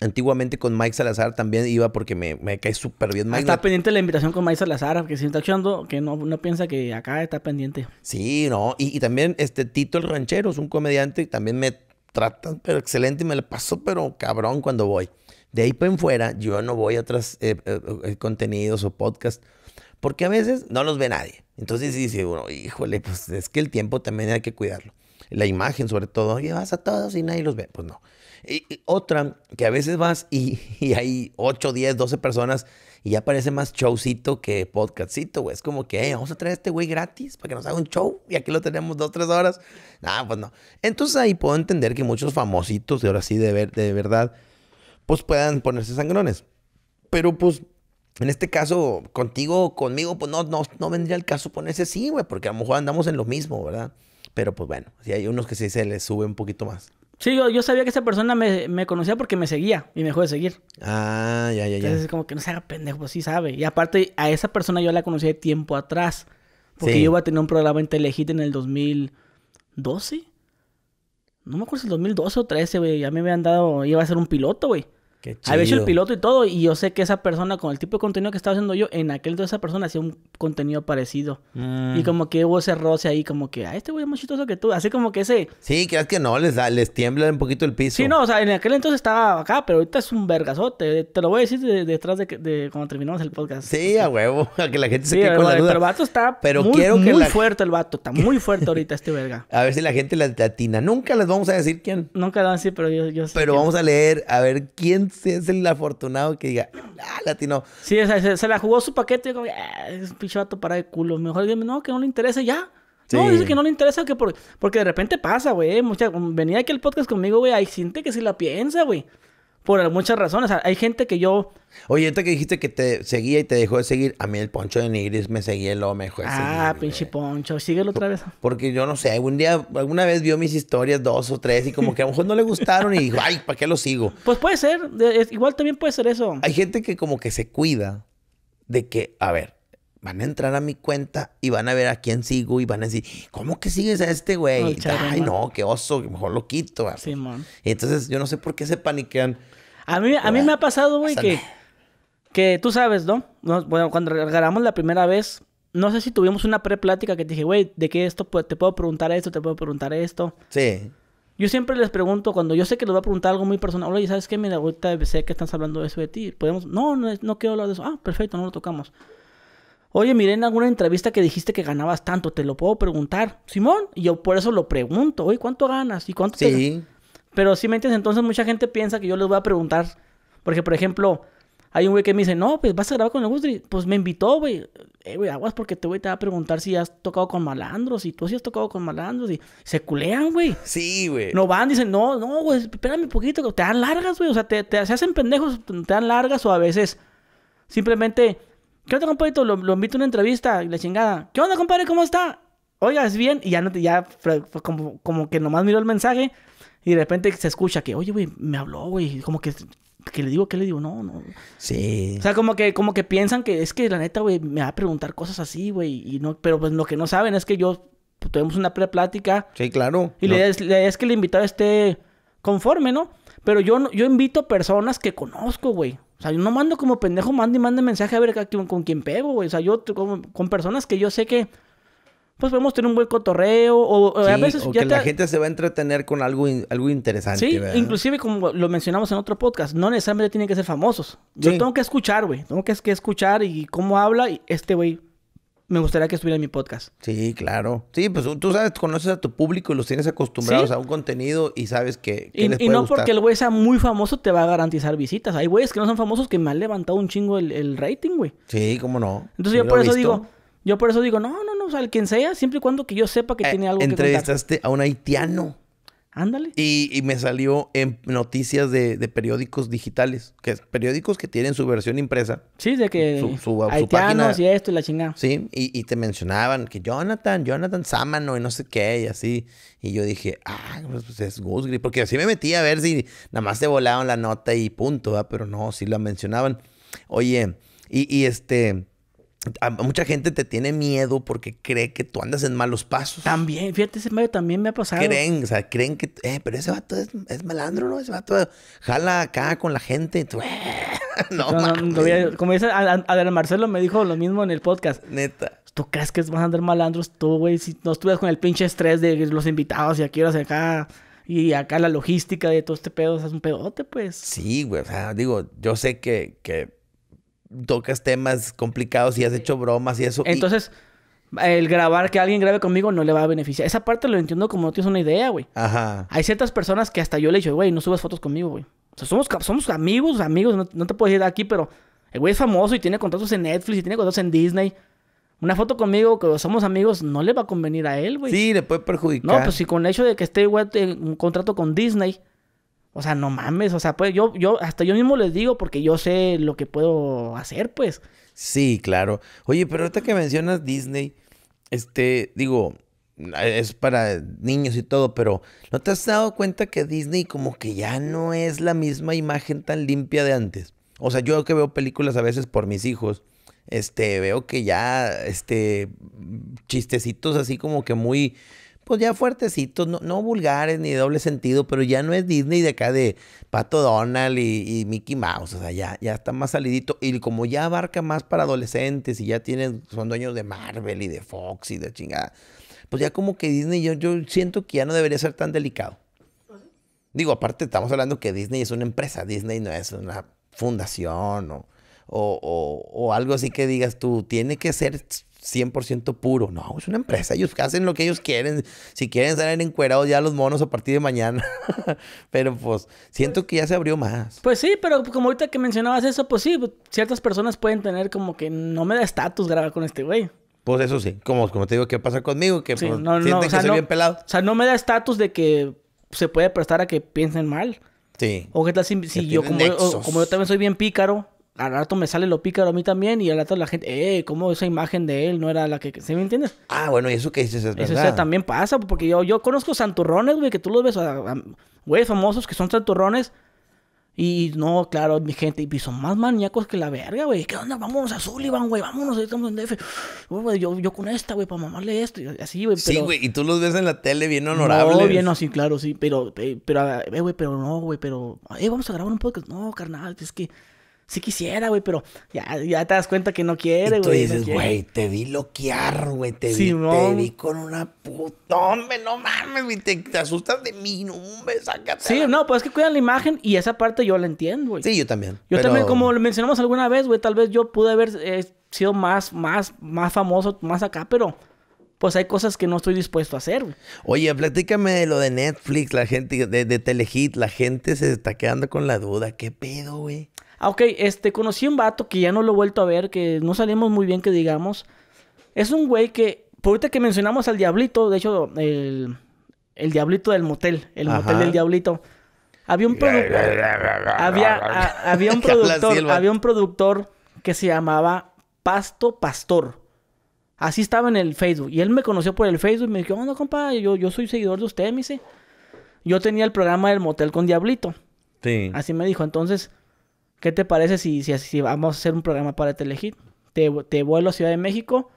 Antiguamente con Mike Salazar también iba porque me, cae súper bien Mike. Está pendiente la invitación con Mike Salazar, que si está echando, que no, no piensa que acá está pendiente. Sí, no. Y, también este Tito el Ranchero es un comediante Y también me trata pero excelente y me lo paso pero cabrón cuando voy. De ahí para en fuera yo no voy a otros eh, eh, eh, contenidos o podcasts porque a veces no los ve nadie. Entonces dice uno, híjole, pues es que el tiempo también hay que cuidarlo. La imagen sobre todo, llevas a todos y nadie los ve. Pues no otra, que a veces vas y, hay 8, 10, 12 personas y ya parece más showcito que podcastcito, güey. Es como que, hey, vamos a traer a este güey gratis para que nos haga un show y aquí lo tenemos dos, tres horas. Nah, pues no. Entonces ahí puedo entender que muchos famositos, de ahora sí, de, ver, de verdad, pues puedan ponerse sangrones. Pero pues en este caso, contigo, conmigo, pues no, no, no vendría el caso ponerse sí güey, porque a lo mejor andamos en lo mismo, ¿verdad? Pero pues bueno, si hay unos que sí se les sube un poquito más. Sí, yo, sabía que esa persona me, conocía porque me seguía y me dejó de seguir. Ah, ya, ya, ya. Entonces es como que no se haga pendejo, pues sí sabe. Y aparte, a esa persona yo la conocí de tiempo atrás. Porque yo iba a tener un programa en Telehit en el 2012. No me acuerdo si el 2012 o 13, güey. Ya me habían dado, iba a ser un piloto, güey a Había hecho el piloto y todo, y yo sé que esa persona, con el tipo de contenido que estaba haciendo yo, en aquel entonces esa persona hacía un contenido parecido. Mm. Y como que hubo ese roce ahí, como que, a ah, este güey es más chistoso que tú. Así como que ese. Sí, creas que no, les les tiembla un poquito el piso. Sí, no, o sea, en aquel entonces estaba acá, pero ahorita es un vergazote. Te lo voy a decir detrás de, cuando terminamos el podcast. Sí, a huevo, a que la gente se quede con la duda. Pero el vato está pero muy, quiero muy fuerte, el vato. Está muy fuerte ahorita este verga. A ver si la gente la atina. Nunca les vamos a decir quién. Nunca lo vamos a pero yo, yo sé Pero vamos a leer a ver quién es el afortunado que diga, ah, latino. Sí, se, la jugó su paquete y como, ah, es un pinche para de culo. Mejor dime, no, que no le interesa ya. No, dice que no le interesa que porque de repente pasa, güey. Mucha, venía aquí el podcast conmigo, güey. Ahí siente que sí la piensa, güey por muchas razones. Hay gente que yo. Oye, ahorita que dijiste que te seguía y te dejó de seguir, a mí el poncho de Nigris me seguía lo mejor me Ah, pinche poncho, síguelo otra vez. Porque yo no sé, algún día, alguna vez vio mis historias, dos o tres, y como que a lo mejor no le gustaron y dijo, ay, ¿para qué lo sigo? Pues puede ser, igual también puede ser eso. Hay gente que como que se cuida de que, a ver, van a entrar a mi cuenta y van a ver a quién sigo y van a decir, ¿cómo que sigues a este güey? Ay, no, qué oso, mejor lo quito. Sí, man. entonces yo no sé por qué se paniquean a mí, a mí me ha pasado, güey, que, que tú sabes, ¿no? bueno, cuando regalamos la primera vez, no sé si tuvimos una pre-plática que te dije, güey, de qué esto te puedo preguntar esto, te puedo preguntar esto. Sí. Yo siempre les pregunto, cuando yo sé que les va a preguntar algo muy personal, oye, ¿sabes qué? Mira, ahorita sé que estás hablando de eso de ti. Podemos, no, no, no quiero hablar de eso. Ah, perfecto, no lo tocamos. Oye, miré en alguna entrevista que dijiste que ganabas tanto, te lo puedo preguntar. Simón, y yo por eso lo pregunto, oye, ¿cuánto ganas? ¿Y cuánto sí. Pero si me entiendes, entonces mucha gente piensa que yo les voy a preguntar. Porque, por ejemplo, hay un güey que me dice, no, pues vas a grabar con el Gustri. Pues me invitó, güey. Eh, güey, aguas porque este te, voy a preguntar si has tocado con malandros, y tú si has tocado con malandros, y se culean, güey. Sí, güey. No van, dicen, no, no, güey, espérame un poquito, te dan largas, güey. O sea, te, te se hacen pendejos, te dan largas, o a veces simplemente, ¿qué onda, compadre? Lo, invito a una entrevista, y la chingada. ¿Qué onda, compadre? ¿Cómo está? Oiga, es bien. Y ya no te, ya como, como que nomás miró el mensaje y de repente se escucha que, oye, güey, me habló, güey. Como que, que le digo, ¿Qué le digo, no, no. Sí. O sea, como que, como que piensan que es que la neta, güey, me va a preguntar cosas así, güey. Y no, pero pues lo que no saben es que yo pues, tenemos tuvimos una plática. Sí, claro. Y la, es, que el invitado esté conforme, ¿no? Pero yo, yo invito personas que conozco, güey. O sea, yo no mando como pendejo, mando y mando mensaje a ver con, con quién pego, güey. O sea, yo con personas que yo sé que pues podemos tener un buen cotorreo o, a veces ya la gente se va a entretener con algo, algo interesante. Sí, inclusive como lo mencionamos en otro podcast, no necesariamente tienen que ser famosos. Yo tengo que escuchar, güey, tengo que, que escuchar y cómo habla y este güey me gustaría que estuviera en mi podcast. Sí, claro. Sí, pues tú sabes, conoces a tu público y los tienes acostumbrados a un contenido y sabes que. y, no porque el güey sea muy famoso te va a garantizar visitas. Hay güeyes que no son famosos que me han levantado un chingo el, el rating, güey. Sí, cómo no. Entonces yo por eso digo, yo por eso digo, no, no, al quien sea, siempre y cuando que yo sepa que eh, tiene algo que contar. Entrevistaste a un haitiano. Ándale. Y, me salió en noticias de, periódicos digitales, que es periódicos que tienen su versión impresa. Sí, de que su, haitianos y esto y la chingada. Sí, y, te mencionaban que Jonathan, Jonathan Sámano y no sé qué, y así. Y yo dije, ah, pues, pues es Gusgri, porque así me metí a ver si nada más te volaban la nota y punto, ¿verdad? pero no, sí la mencionaban. Oye, y, y este, a mucha gente te tiene miedo porque cree que tú andas en malos pasos. También, fíjate, ese medio también me ha pasado. Creen, o sea, creen que, eh, pero ese vato es, es malandro, ¿no? Ese vato jala acá con la gente. no, no, Como dice Adel Marcelo, me dijo lo mismo en el podcast. Neta. ¿Tú crees que vas a andar malandros tú, güey? Si no estuvieras con el pinche estrés de los invitados y aquí eras acá. Y acá la logística de todo este pedo, es un pedote, pues. Sí, güey. O sea, digo, yo sé que, que tocas temas complicados y has hecho bromas y eso. Entonces, el grabar que alguien grabe conmigo no le va a beneficiar. Esa parte lo entiendo como no tienes una idea, güey. Ajá. Hay ciertas personas que hasta yo le he dicho, güey, no subas fotos conmigo, güey. O sea, somos, amigos, amigos, no, no te puedo decir aquí, pero el güey es famoso y tiene contratos en Netflix y tiene contratos en Disney. Una foto conmigo, que somos amigos, no le va a convenir a él, güey. Sí, le puede perjudicar. No, pues si con el hecho de que esté, güey, en un contrato con Disney, o sea, no mames, o sea, pues yo, yo, hasta yo mismo les digo porque yo sé lo que puedo hacer, pues. Sí, claro. Oye, pero ahorita que mencionas Disney, este, digo, es para niños y todo, pero ¿no te has dado cuenta que Disney como que ya no es la misma imagen tan limpia de antes? O sea, yo que veo películas a veces por mis hijos, este, veo que ya, este, chistecitos así como que muy pues ya fuertecitos, no, no, vulgares ni de doble sentido, pero ya no es Disney de acá de Pato Donald y, Mickey Mouse, o sea, ya, está más salidito. Y como ya abarca más para adolescentes y ya tienen, son dueños de Marvel y de Fox y de chingada, pues ya como que Disney, yo, yo siento que ya no debería ser tan delicado. ¿Ah, Digo, aparte estamos hablando que Disney es una empresa, Disney no es una fundación o, o algo así que digas tú, tiene que ser 100% puro. No, es una empresa. Ellos hacen lo que ellos quieren. Si quieren salen encuerados ya los monos a partir de mañana. pero pues siento que ya se abrió más. Pues sí, pero como ahorita que mencionabas eso, pues sí, pues, ciertas personas pueden tener como que no me da estatus grabar con este güey. Pues eso sí, como, como te digo, ¿qué pasa conmigo? Que pues, que no, bien pelado. O sea, no me da estatus de que se puede prestar a que piensen mal. Sí. O que tal si, yo, como yo también soy bien pícaro, al rato me sale lo pícaro a mí también y al rato la gente, eh, ¿cómo esa imagen de él no era la que... ¿Sí me entiendes? Ah, bueno, y eso que dices es verdad. Eso también pasa, porque yo, yo conozco santurrones, güey, que tú los ves, güey, famosos que son santurrones. Y no, claro, mi gente, y son más maníacos que la verga, güey. ¿Qué onda? Vámonos a Sullivan, güey. Vámonos, ahí estamos en DF. yo, yo con esta, güey, para mamarle esto. Así, güey. Sí, güey, y tú los ves en la tele bien honorables. No, bien así, claro, sí. Pero, pero, güey, pero, pero no, güey, pero. Eh, vamos a grabar un podcast. No, carnal, es que Sí quisiera, güey, pero ya, ya, te das cuenta que no quiere, güey. Tú dices, güey, te vi loquear, güey, te, te vi con una puta. Hombre, no mames, güey, te, asustas de mí, no, sácate. Sí, no, pues es que cuidan la imagen y esa parte yo la entiendo, güey. Sí, yo también. Yo también, como lo mencionamos alguna vez, güey, tal vez yo pude haber eh, sido más, más, más famoso, más acá, pero pues hay cosas que no estoy dispuesto a hacer. Güey. Oye, platícame de lo de Netflix, la gente, de, de Telehit, la gente se está quedando con la duda. ¿Qué pedo, güey? Ah, ok, este, conocí un vato que ya no lo he vuelto a ver, que no salimos muy bien, que digamos. Es un güey que, por ahorita que mencionamos al Diablito, de hecho, el, el Diablito del motel, el motel del Diablito. Había un productor. había, había, un productor había un productor que se llamaba Pasto Pastor. Así estaba en el Facebook. Y él me conoció por el Facebook y me dijo, no, compa, yo, yo soy seguidor de usted, me dice. Yo tenía el programa del motel con Diablito. Sí. Así me dijo. Entonces, ¿Qué te parece si, si, vamos a hacer un programa para Telehit? Te, te vuelo a Ciudad de México.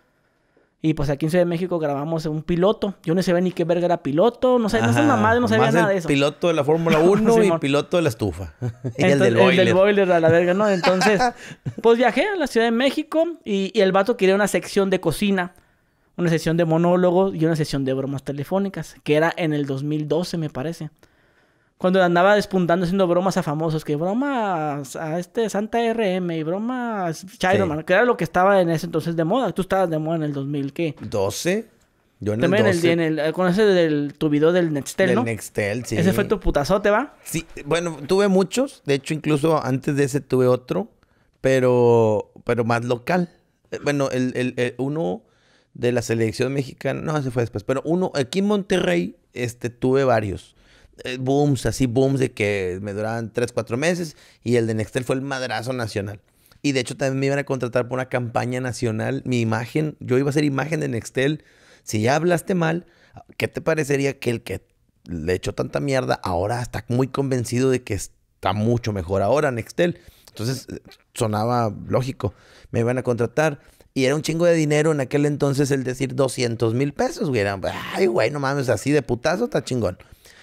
Y pues aquí en Ciudad de México grabamos un piloto. Yo no sabía ni qué verga era piloto. No sé, no sé no sabía nada de eso. Piloto de la Fórmula 1 y piloto de la estufa. el del boiler. a la verga, ¿no? Entonces, pues viajé a la Ciudad de México y, y, el vato quería una sección de cocina, una sección de monólogos y una sección de bromas telefónicas, que era en el 2012, me parece cuando andaba despuntando haciendo bromas a famosos, que bromas a este Santa RM y bromas Chiroman, que era lo que estaba en ese entonces de moda. Tú estabas de moda en el 2000, ¿qué? ¿12? Yo en el 12. También en el, eh, con ese del, tu video del Nextel, del Nextel, sí. Ese fue tu putazote, ¿va? Sí, bueno, tuve muchos. De hecho, incluso antes de ese tuve otro, pero, pero más local. Eh, bueno, el, el uno de la selección mexicana, no, ese fue después, pero uno, aquí en Monterrey, este, tuve varios. Eh, booms, así booms de que me duraban 3, 4 meses y el de Nextel fue el madrazo nacional. Y de hecho también me iban a contratar por una campaña nacional, mi imagen, yo iba a ser imagen de Nextel. Si ya hablaste mal, ¿qué te parecería que el que le echó tanta mierda ahora está muy convencido de que está mucho mejor ahora Nextel? Entonces sonaba lógico, me iban a contratar. Y era un chingo de dinero en aquel entonces el decir 200 mil pesos, güey. ay, güey, no mames, así de putazo está chingón.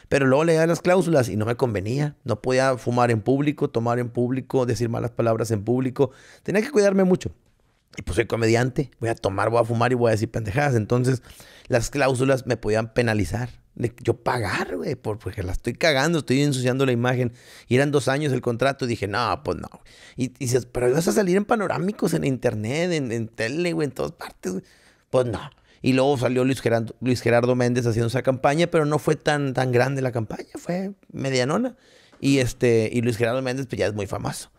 Pero luego leía las cláusulas y no me convenía. No podía fumar en público, tomar en público, decir malas palabras en público. Tenía que cuidarme mucho. Y pues soy comediante, voy a tomar, voy a fumar y voy a decir pendejadas. Entonces, las cláusulas me podían penalizar. Yo pagar, güey, porque la estoy cagando, estoy ensuciando la imagen. Y eran dos años el contrato y dije, no, pues no. Y, dices, pero vas a salir en panorámicos, en internet, en, tele, güey, en todas partes. Pues no. Y luego salió Luis Gerardo, Luis Gerardo Méndez haciendo esa campaña, pero no fue tan, tan grande la campaña, fue medianona. Y, este, y Luis Gerardo Méndez pues, ya es muy famoso.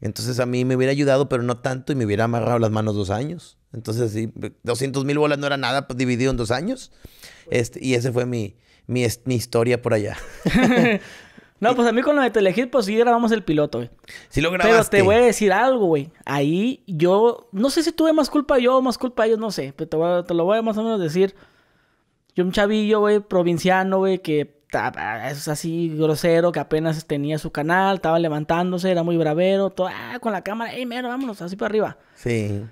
Entonces a mí me hubiera ayudado, pero no tanto, y me hubiera amarrado las manos dos años. Entonces, sí, 200 mil bolas no era nada, pues dividido en dos años. Pues. Este, y esa fue mi, mi, mi historia por allá. No, pues a mí con lo de Telehit, pues sí grabamos el piloto, güey. Sí lo grabaste. Pero te voy a decir algo, güey. Ahí yo... No sé si tuve más culpa yo o más culpa ellos, no sé. Pero te, lo voy a más o menos decir. Yo un chavillo, güey, provinciano, güey, que es así grosero, que apenas tenía su canal, estaba levantándose, era muy bravero, todo, ah, con la cámara, ey, mero, vámonos, así para arriba. Sí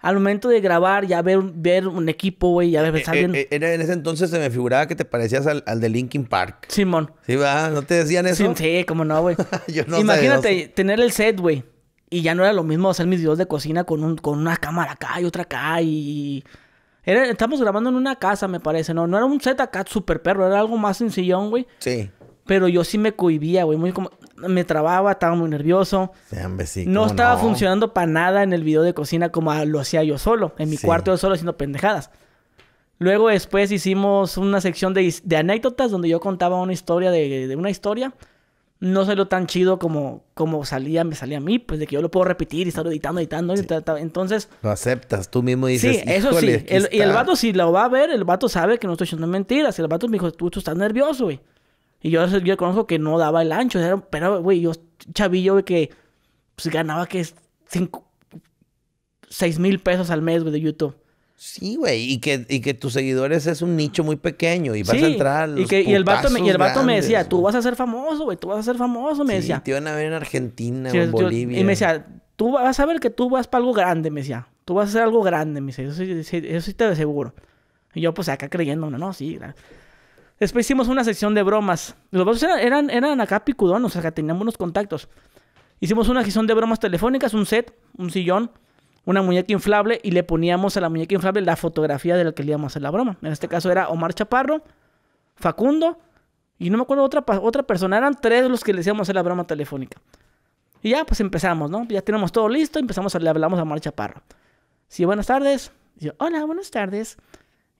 al momento de grabar, ya ver, ver un equipo, güey, ya eh, ver... Eh, eh, en ese entonces se me figuraba que te parecías al, de Linkin Park. Simón. Sí, va, ¿no te decían eso? Sí, sí como no, güey. no Imagínate tener el set, güey. Y ya no era lo mismo hacer mis videos de cocina con, un, con una cámara acá y otra acá y... estamos grabando en una casa, me parece, ¿no? No era un set acá super perro, era algo más sencillón, güey. Sí. Pero yo sí me cohibía, güey. Muy como, me trababa, estaba muy nervioso. no estaba funcionando para nada en el video de cocina como lo hacía yo solo, en mi cuarto yo solo haciendo pendejadas. Luego después hicimos una sección de, anécdotas donde yo contaba una historia de, una historia. No salió tan chido como, como salía, me salía a mí, pues de que yo lo puedo repetir y estar editando, editando. Y Entonces... Lo aceptas, tú mismo dices... Sí, eso sí. y el vato si lo va a ver, el vato sabe que no estoy echando mentiras. El vato me dijo, tú estás nervioso, güey. Y yo, yo conozco que no daba el ancho. pero, güey, yo, chavillo, güey, que pues, ganaba que cinco, seis mil pesos al mes, güey, de YouTube. Sí, güey, y que, y que tus seguidores es un nicho muy pequeño y vas a entrar. A y, que, y el vato, me, decía, tú vas a ser famoso, güey, tú vas a ser famoso, me sí, decía. Te iban a ver en Argentina, en Bolivia. Y me decía, tú vas a ver que tú vas para algo grande, me decía. Tú vas a ser algo grande, me decía, eso sí, eso sí te aseguro. Y yo, pues acá creyendo, no, no, sí, Después hicimos una sección de bromas. Los eran, eran, acá picudón, o sea, que teníamos unos contactos. Hicimos una sección de bromas telefónicas, un set, un sillón, una muñeca inflable y le poníamos a la muñeca inflable la fotografía de la que le íbamos a hacer la broma. En este caso era Omar Chaparro, Facundo y no me acuerdo otra, otra persona. Eran tres los que le íbamos a hacer la broma telefónica. Y ya pues empezamos, ¿no? Ya tenemos todo listo, empezamos a le hablamos a Omar Chaparro. Sí, buenas tardes. yo, hola, buenas tardes.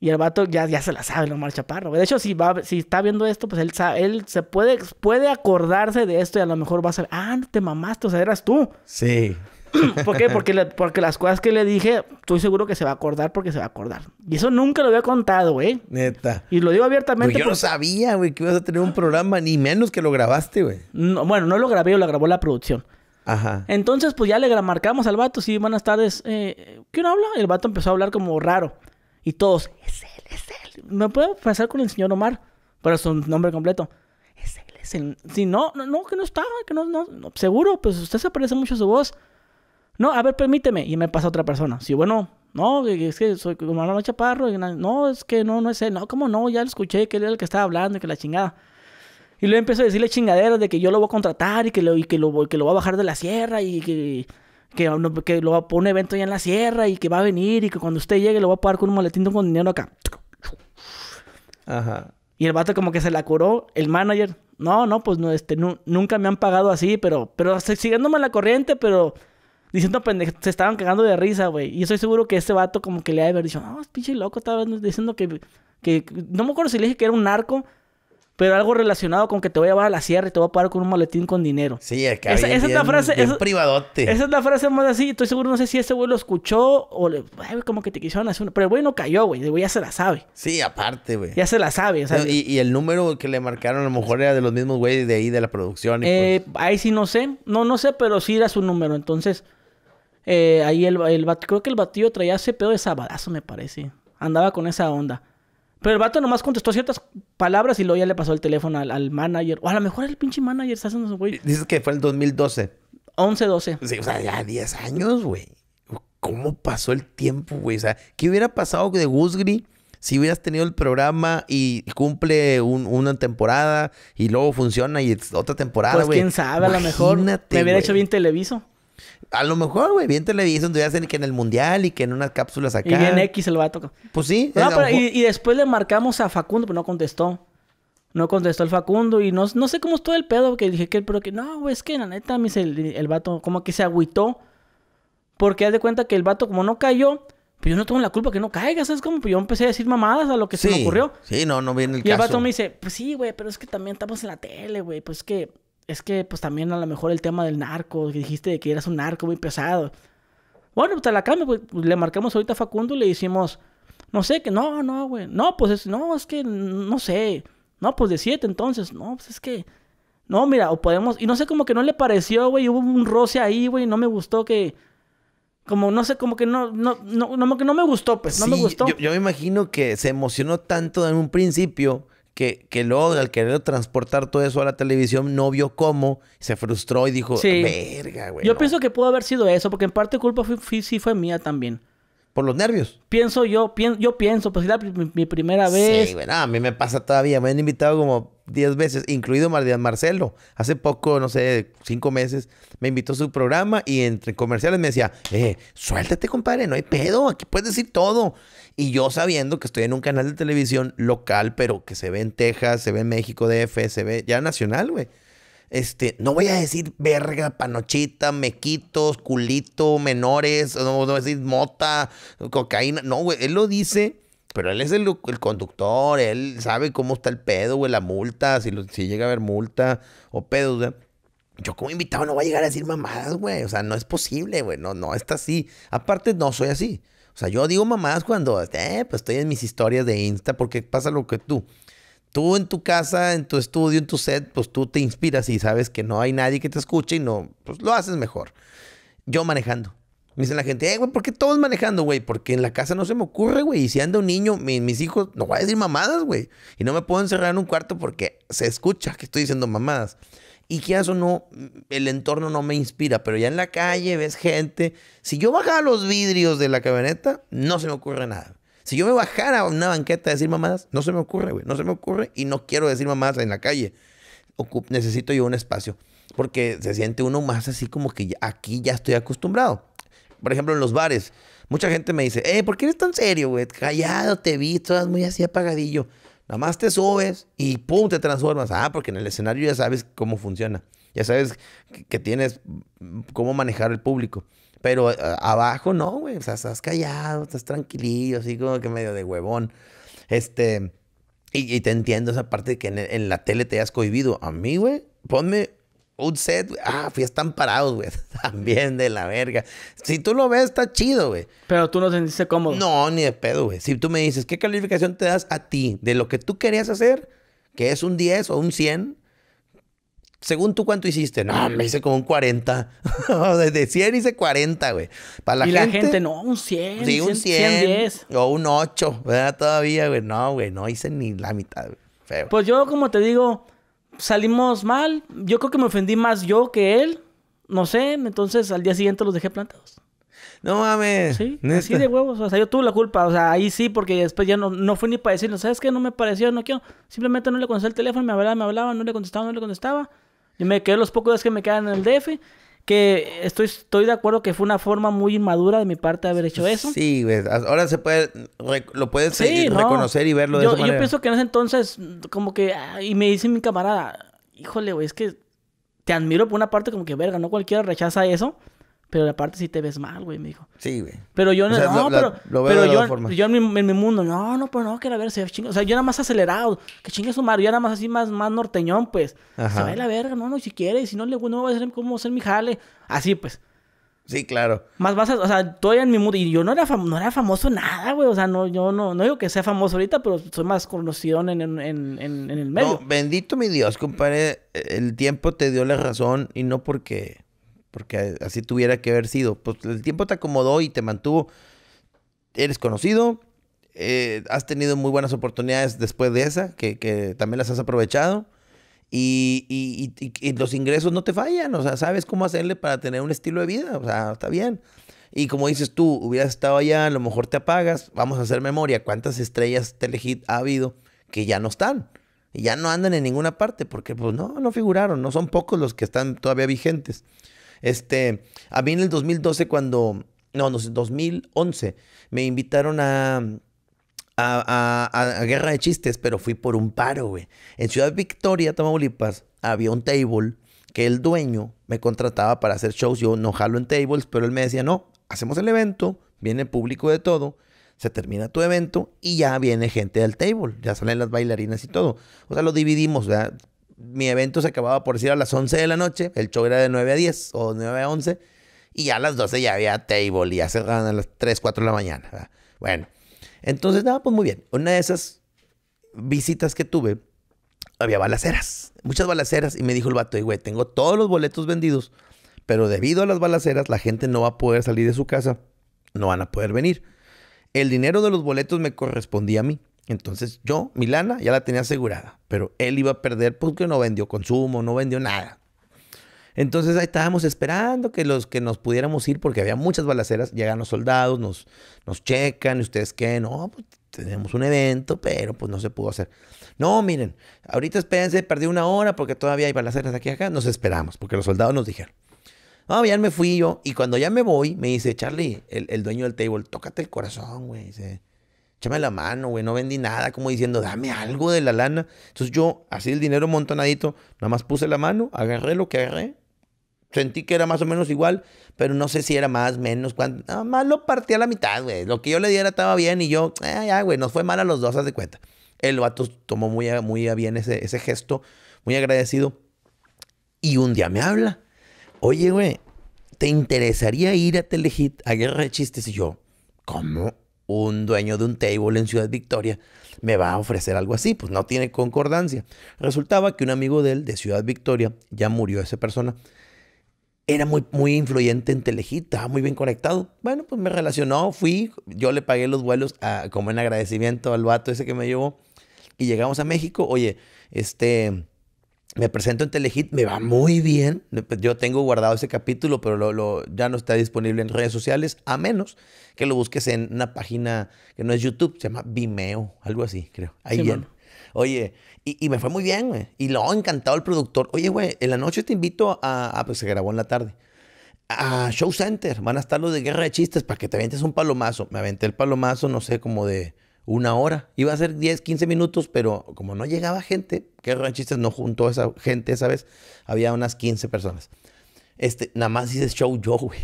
Y el vato ya, ya se la sabe, Omar Chaparro. De hecho, si, va, si está viendo esto, pues él, él se puede, puede acordarse de esto y a lo mejor va a saber, ah, no te mamaste, o sea, eras tú. Sí. ¿Por qué? Porque, porque las cosas que le dije, estoy seguro que se va a acordar porque se va a acordar. Y eso nunca lo había contado, güey. Neta. Y lo digo abiertamente. Pues yo no pues sabía, güey, que ibas a tener un programa, ni menos que lo grabaste, güey. No, bueno, no lo grabé, lo grabó la producción. Ajá. Entonces, pues ya le marcamos al vato, sí, buenas tardes. Eh, ¿Quién habla? El vato empezó a hablar como raro. Y todos, es él, es él. Me puedo pasar con el señor Omar, para su nombre completo. Es él, es él. Si no, no, no, que no está, que no, no, Seguro, pues usted se parece mucho a su voz. No, a ver, permíteme. Y me pasa otra persona. Sí, bueno, no, es que soy como Chaparro. no, es que no, no es él. No, ¿cómo no? Ya lo escuché que él era el que estaba hablando y que la chingada. Y le empiezo a decirle chingaderas de que yo lo voy a contratar y que lo, que lo, que lo voy a bajar de la sierra y que que, lo va a poner un evento allá en la sierra y que va a venir y que cuando usted llegue lo va a pagar con un maletín con dinero acá. Ajá. Y el vato como que se la curó, el manager. No, no, pues no, este, nunca me han pagado así, pero, pero siguiéndome la corriente, pero diciendo pendejos, se estaban cagando de risa, güey. Y estoy seguro que ese vato como que le ha de dicho, no, es pinche loco, estaba diciendo que, que, no me acuerdo si le dije que era un narco, pero algo relacionado con que te voy a llevar a la sierra y te voy a parar con un maletín con dinero. Sí, es que esa, es la frase, privadote. Esa es la frase más así. Estoy seguro, no sé si ese güey lo escuchó o le, como que te quisieron hacer una. Pero el güey no cayó, güey. El güey ya se la sabe. Sí, aparte, güey. Ya se la sabe. y, el número que le marcaron a lo mejor era de los mismos güeyes de ahí, de la producción. Pues eh, Ahí sí no sé. No, no sé, pero sí era su número. Entonces, eh, ahí el, el, creo que el batido traía ese pedo de sabadazo, me parece. Andaba con esa onda. Pero el vato nomás contestó ciertas palabras y luego ya le pasó el teléfono al, manager. O a lo mejor el pinche manager está haciendo su güey. Dices que fue el 2012. 11, 12. Sí, o sea, ya 10 años, güey. ¿Cómo pasó el tiempo, güey? O sea, ¿qué hubiera pasado de Gusgri si hubieras tenido el programa y cumple una temporada y luego funciona y otra temporada, pues, güey? Pues quién sabe, a lo mejor me hubiera hecho bien televiso. A lo mejor, güey, bien Televisa hacen que en el mundial y que en unas cápsulas acá. Y en X el vato. Pues sí. No, pero, y, después le marcamos a Facundo, pero no contestó. No contestó el Facundo y no, no sé cómo estuvo el pedo, porque dije que, pero que, no, güey, es que la neta, el, el vato como que se agüitó. Porque haz de cuenta que el vato, como no cayó, pues yo no tengo la culpa que no caiga, ¿sabes como pues yo empecé a decir mamadas a lo que se me ocurrió. Sí, no, no viene el caso. Y el vato me dice, pues sí, güey, pero es que también estamos en la tele, güey, pues que es que pues también a lo mejor el tema del narco, que dijiste que eras un narco muy pesado. Bueno, pues a la cambio, pues, le marcamos ahorita a Facundo y le hicimos, no sé, que no, no, güey, no, pues es, no, es que no sé, no, pues de siete entonces, no, pues es que, no, mira, o podemos, y no sé, como que no le pareció, güey, hubo un roce ahí, güey, no me gustó que, como no sé, como que no, no, no, no, como que no me gustó, pues, no me gustó. Yo, yo me imagino que se emocionó tanto en un principio que, que luego al querer transportar todo eso a la televisión no vio cómo, se frustró y dijo, verga, güey. Yo pienso que pudo haber sido eso, porque en parte culpa sí fue mía también. Por los nervios. Pienso yo, pienso, yo pienso, pues era mi, primera vez. Sí, bueno, a mí me pasa todavía. Me han invitado como 10 veces, incluido Marcelo. Hace poco, no sé, 5 meses, me invitó a su programa y entre comerciales me decía, eh, suéltate, compadre, no hay pedo, aquí puedes decir todo. Y yo sabiendo que estoy en un canal de televisión local, pero que se ve en Texas, se ve en México, DF, se ve ya nacional, güey. Este, no voy a decir verga, panochita, mequitos, culito, menores, no, voy a decir mota, cocaína. No, güey, él lo dice, pero él es el, conductor, él sabe cómo está el pedo, güey, la multa, si, llega a haber multa o pedo. Yo como invitado no voy a llegar a decir mamadas, güey. O sea, no es posible, güey. No, no, está así. Aparte, no soy así. O sea, yo digo mamadas cuando, eh, pues estoy en mis historias de Insta porque pasa lo que tú tú en tu casa, en tu estudio, en tu set, pues tú te inspiras y sabes que no hay nadie que te escuche y no, pues lo haces mejor. Yo manejando. Me dicen la gente, eh, güey, ¿por qué todos manejando, güey? Porque en la casa no se me ocurre, güey. Y si anda un niño, mis hijos, no voy a decir mamadas, güey. Y no me puedo encerrar en un cuarto porque se escucha que estoy diciendo mamadas. Y que eso no, el entorno no me inspira. Pero ya en la calle ves gente. Si yo bajaba los vidrios de la camioneta, no se me ocurre nada. Si yo me bajara a una banqueta a decir mamadas, no se me ocurre, güey. No se me ocurre y no quiero decir mamadas en la calle. necesito yo un espacio. Porque se siente uno más así como que aquí ya estoy acostumbrado. Por ejemplo, en los bares. Mucha gente me dice, eh, ¿por qué eres tan serio, güey? Callado, te vi, todas muy así apagadillo. Nada más te subes y pum, te transformas. Ah, porque en el escenario ya sabes cómo funciona. Ya sabes que tienes mm, cómo manejar el público. Pero eh, abajo no, güey. O sea, estás callado, estás tranquilillo, así como que medio de huevón. Este. Y, te entiendo esa parte de que en, la tele te has cohibido. A mí, güey, ponme un set, güey. Ah, fui están parados, güey. También de la verga. Si tú lo ves, está chido, güey. Pero tú no te sentiste cómodo. No, ni de pedo, güey. Si tú me dices, ¿qué calificación te das a ti de lo que tú querías hacer? Que es un 10 o un 100 según tú, ¿cuánto hiciste? No, me hice como un 40. Desde 100 hice 40, güey. Para la y la gente, no, un 100. Sí, un 100. O un 8, ¿verdad? Todavía, güey. No, güey, no hice ni la mitad, Feo. Pues yo, como te digo, salimos mal. Yo creo que me ofendí más yo que él. No sé, entonces al día siguiente los dejé plantados. No mames. Sí, de huevos. O sea, yo tuve la culpa. O sea, ahí sí, porque después ya no, no fui ni para decirlo. ¿Sabes qué? No me pareció, no quiero. Simplemente no le contesté el teléfono, me hablaba, me hablaba, no le contestaba, no le contestaba. ...y me quedé los pocos días que me quedan en el DF. Que estoy, estoy de acuerdo que fue una forma muy inmadura de mi parte de haber hecho eso. Sí, güey. Ahora se puede, lo puedes reconocer y verlo de manera. Yo pienso que en ese entonces, como que, y me dice mi camarada, híjole, güey, es que te admiro por una parte como que, verga, no cualquiera rechaza eso. Pero aparte sí te ves mal, güey, me dijo. Sí, güey. Pero yo no, o pero, lo veo yo, forma. yo en mi, en mi, mundo, no, no, pero pues, no, que la verga se ve chingo. O sea, yo era más acelerado, que chingue su mar. yo era más así, más, más norteñón, pues. Ajá. Se ve la verga, no, no, si quiere, si no le no va a hacer cómo ser mi jale. Así, pues. Sí, claro. Más vas a, o sea, todavía en mi mundo, y yo no era, no era famoso nada, güey, o sea, no, yo no, no digo que sea famoso ahorita, pero soy más conocido en, en, en, en el medio. No, bendito mi Dios, compadre, el tiempo te dio la razón y no porque porque así tuviera que haber sido. Pues el tiempo te acomodó y te mantuvo. Eres conocido, eh, has tenido muy buenas oportunidades después de esa, que, también las has aprovechado. Y, y, y, los ingresos no te fallan, o sea, sabes cómo hacerle para tener un estilo de vida, o sea, está bien. Y como dices tú, hubieras estado allá, a lo mejor te apagas, vamos a hacer memoria, ¿cuántas estrellas Telehit ha habido que ya no están? Y ya no andan en ninguna parte, porque pues no, no figuraron, no son pocos los que están todavía vigentes. Este, a mí en el 2012 cuando, no, no 2011, me invitaron a, a, a, Guerra de Chistes, pero fui por un paro, güey. En Ciudad Victoria, Tamaulipas, había un table que el dueño me contrataba para hacer shows. Yo no jalo en tables, pero él me decía, no, hacemos el evento, viene el público de todo, se termina tu evento y ya viene gente del table, ya salen las bailarinas y todo. O sea, lo dividimos, ¿verdad? mi evento se acababa, por decir, a las 11 de la noche. El show era de 9 a 10 o 9 a 11. Y ya a las 12 ya había table y ya cerraban a las 3, 4 de la mañana. Bueno, entonces nada, pues muy bien. Una de esas visitas que tuve, había balaceras. Muchas balaceras. Y me dijo el vato, güey, tengo todos los boletos vendidos. Pero debido a las balaceras, la gente no va a poder salir de su casa. No van a poder venir. El dinero de los boletos me correspondía a mí. Entonces yo, Milana, ya la tenía asegurada, pero él iba a perder porque pues, no vendió consumo, no vendió nada. Entonces ahí estábamos esperando que los que nos pudiéramos ir, porque había muchas balaceras, llegan los soldados, nos, nos checan, ¿y ustedes qué? No, pues tenemos un evento, pero pues no se pudo hacer. No, miren, ahorita espérense, perdí una hora porque todavía hay balaceras aquí acá, nos esperamos, porque los soldados nos dijeron. No, ya me fui yo, y cuando ya me voy, me dice, Charlie, el, el dueño del table, tócate el corazón, güey, dice échame la mano, güey, no vendí nada, como diciendo, dame algo de la lana. Entonces yo, así el dinero montonadito, nada más puse la mano, agarré lo que agarré. Sentí que era más o menos igual, pero no sé si era más, menos, cuánto. Nada más lo partí a la mitad, güey. Lo que yo le diera estaba bien y yo, eh, ya, güey, nos fue mal a los dos, haz de cuenta. El vato tomó muy muy bien ese, ese gesto, muy agradecido. Y un día me habla, oye, güey, ¿te interesaría ir a Telehit a Guerra Chistes? Y yo, ¿cómo? un dueño de un table en Ciudad Victoria me va a ofrecer algo así, pues no tiene concordancia. Resultaba que un amigo de él de Ciudad Victoria, ya murió esa persona, era muy, muy influyente en Telejita, muy bien conectado. Bueno, pues me relacionó, fui, yo le pagué los vuelos ah, como en agradecimiento al vato ese que me llevó y llegamos a México. Oye, este, me presento en Telehit, me va muy bien. Pues, yo tengo guardado ese capítulo, pero lo, ya no está disponible en redes sociales, a menos que lo busques en una página que no es YouTube, se llama Vimeo, algo así, creo. Ahí viene. Oye, y, y, me fue muy bien, güey. Y lo ha encantado el productor. Oye, güey, en la noche te invito a. Ah, pues se grabó en la tarde. A Show Center. Van a estar los de Guerra de Chistes para que te avientes un palomazo. Me aventé el palomazo, no sé, como de una hora. Iba a ser 10, 15 minutos, pero como no llegaba gente, de chistes no juntó esa gente esa vez, había unas 15 personas. Este, nada más hice show yo, güey.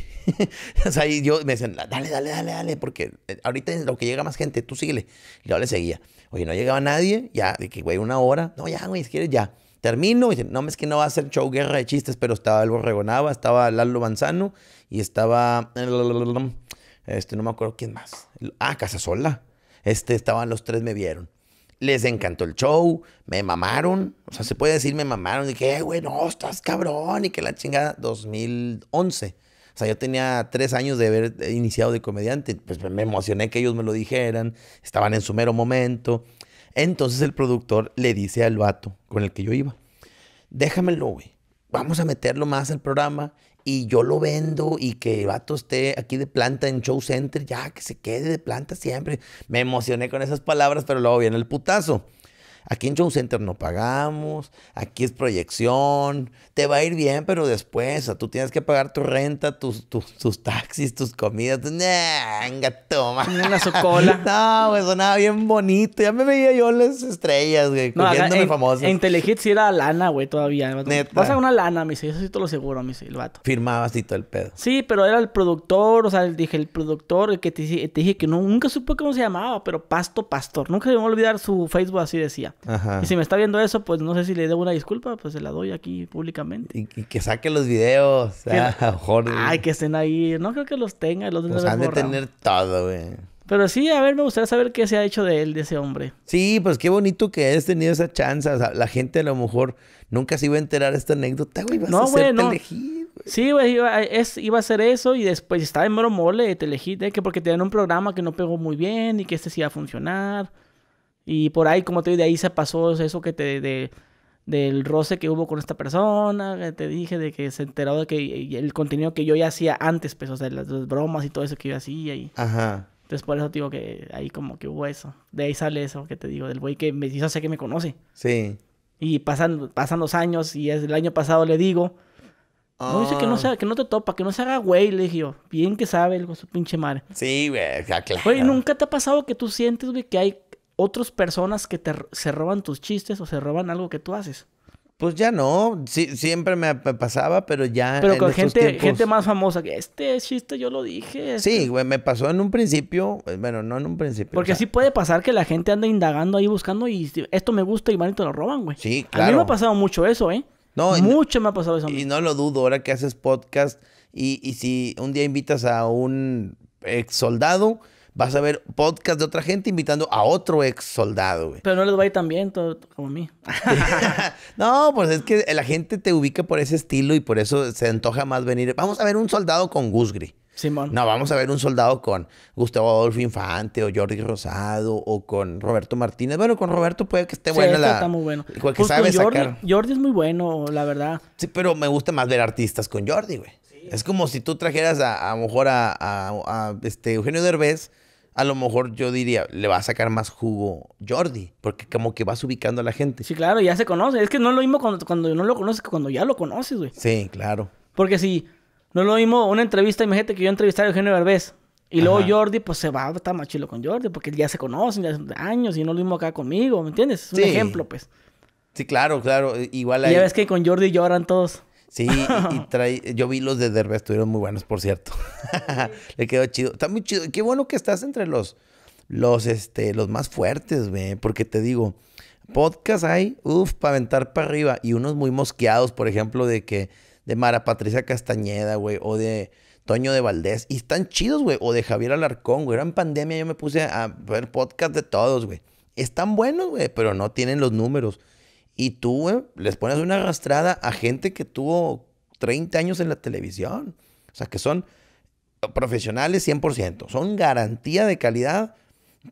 o sea, yo me decían, dale, dale, dale, dale, porque ahorita lo que llega más gente, tú síguele. Y yo le seguía. Oye, no llegaba nadie, ya, de que, güey, una hora. No, ya, güey, si quieres, ya. Termino, dicen, no, es que no va a ser show guerra de chistes, pero estaba el Borregonaba, estaba Lalo Manzano y estaba. Este, no me acuerdo quién más. Ah, Casasola. Este, estaban los tres, me vieron. Les encantó el show, me mamaron. O sea, se puede decir, me mamaron. Dije, eh, güey, no, estás cabrón. Y que la chingada, 2011. O sea, yo tenía tres años de haber iniciado de comediante. Pues me emocioné que ellos me lo dijeran. Estaban en su mero momento. Entonces el productor le dice al vato con el que yo iba, déjamelo, güey. Vamos a meterlo más al programa y yo lo vendo y que vato esté aquí de planta en Show Center, ya que se quede de planta siempre. Me emocioné con esas palabras, pero luego viene el putazo. Aquí en Show Center no pagamos, aquí es proyección, te va a ir bien, pero después, tú tienes que pagar tu renta, tus, tus, taxis, tus comidas, pues, venga, toma. Una cola. no, güey, sonaba bien bonito, ya me veía yo las estrellas, güey, no, cogiéndome En, Telehit sí era lana, güey, todavía. Neta. Vas a una lana, me eso sí te lo seguro, me el vato. Firmabas y todo el pedo. Sí, pero era el productor, o sea, dije, el productor, que te, dije que nunca supe cómo se llamaba, pero Pasto Pastor, nunca se me va a olvidar su Facebook así decía. Y si me está viendo eso, pues no sé si le debo una disculpa, pues se la doy aquí públicamente. Y, que saque los videos. Ah, Ay, que estén ahí. No creo que los tenga. Los han de tener todo, güey. Pero sí, a ver, me gustaría saber qué se ha hecho de él, de ese hombre. Sí, pues qué bonito que has tenido esa chance. la gente a lo mejor nunca se iba a enterar esta anécdota, güey. a güey, no. Sí, güey, iba, a ser eso y después estaba en mero mole de elegí, ¿eh? que porque tenían un programa que no pegó muy bien y que este sí iba a funcionar. Y por ahí, como te digo, de ahí se pasó eso que te... De, del roce que hubo con esta persona, que te dije de que se enteró de que el contenido que yo ya hacía antes, pues, o sea, las, bromas y todo eso que yo hacía y... Ajá. Entonces, por eso digo que ahí como que hubo eso. De ahí sale eso que te digo, del güey que me hizo sé que me conoce. Sí. Y pasan, pasan los años y es, el año pasado le digo... No dice que no, ah. sea, que no te topa, que no se haga güey, le dije yo. Bien que sabe el, su pinche madre. Sí, güey, claro. Güey, ¿nunca te ha pasado que tú sientes, güey, que hay otras personas que te, se roban tus chistes o se roban algo que tú haces. Pues ya no, siempre me pasaba, pero ya. Pero con gente, gente más famosa, que este chiste yo lo dije. Este". Sí, güey, me pasó en un principio, eh, bueno, no en un principio. Porque así puede pasar que la gente anda indagando ahí buscando y esto me gusta y van lo roban, güey. Sí, claro. A mí me ha pasado mucho eso, ¿eh? No, mucho me ha pasado eso. Y no lo dudo, ahora que haces podcast y, y si un día invitas a un ex soldado vas a ver podcast de otra gente invitando a otro ex soldado, güey. Pero no les va a ir tan bien como a mí. no, pues es que la gente te ubica por ese estilo y por eso se antoja más venir. Vamos a ver un soldado con Gusgri. Simón. No, vamos a ver un soldado con Gustavo Adolfo Infante o Jordi Rosado o con Roberto Martínez. Bueno, con Roberto puede que esté bueno buena Sí, este Está muy bueno. Que pues sabe Jordi, sacar. Jordi es muy bueno, la verdad. Sí, pero me gusta más ver artistas con Jordi, güey. Es como si tú trajeras a, a lo mejor a, a, a este Eugenio Derbez a lo mejor yo diría, le va a sacar más jugo Jordi, porque como que vas ubicando a la gente. Sí, claro, ya se conoce. Es que no lo mismo cuando, cuando no lo conoces que cuando ya lo conoces, güey. Sí, claro. Porque si no lo mismo una entrevista, imagínate que yo entrevistar a Eugenio Derbez y luego Jordi, pues se va a estar más chilo con Jordi, porque ya se conocen, ya hace años y no lo mismo acá conmigo, ¿me entiendes? Es un ejemplo, pues. Sí, claro, claro. Igual ahí... ya ves que con Jordi lloran todos. Sí, y, trae, yo vi los de Derbe, estuvieron muy buenos, por cierto. Le quedó chido. Está muy chido. Qué bueno que estás entre los, los, este, los más fuertes, güey. Porque te digo, podcast hay, uff, para aventar para arriba. Y unos muy mosqueados, por ejemplo, de que, de Mara Patricia Castañeda, güey, o de Toño de Valdés. Y están chidos, güey. O de Javier Alarcón, güey. Era en pandemia, yo me puse a ver podcast de todos, güey. Están buenos, güey, pero no tienen los números. Y tú güey, les pones una arrastrada a gente que tuvo 30 años en la televisión. O sea, que son profesionales 100%. Son garantía de calidad.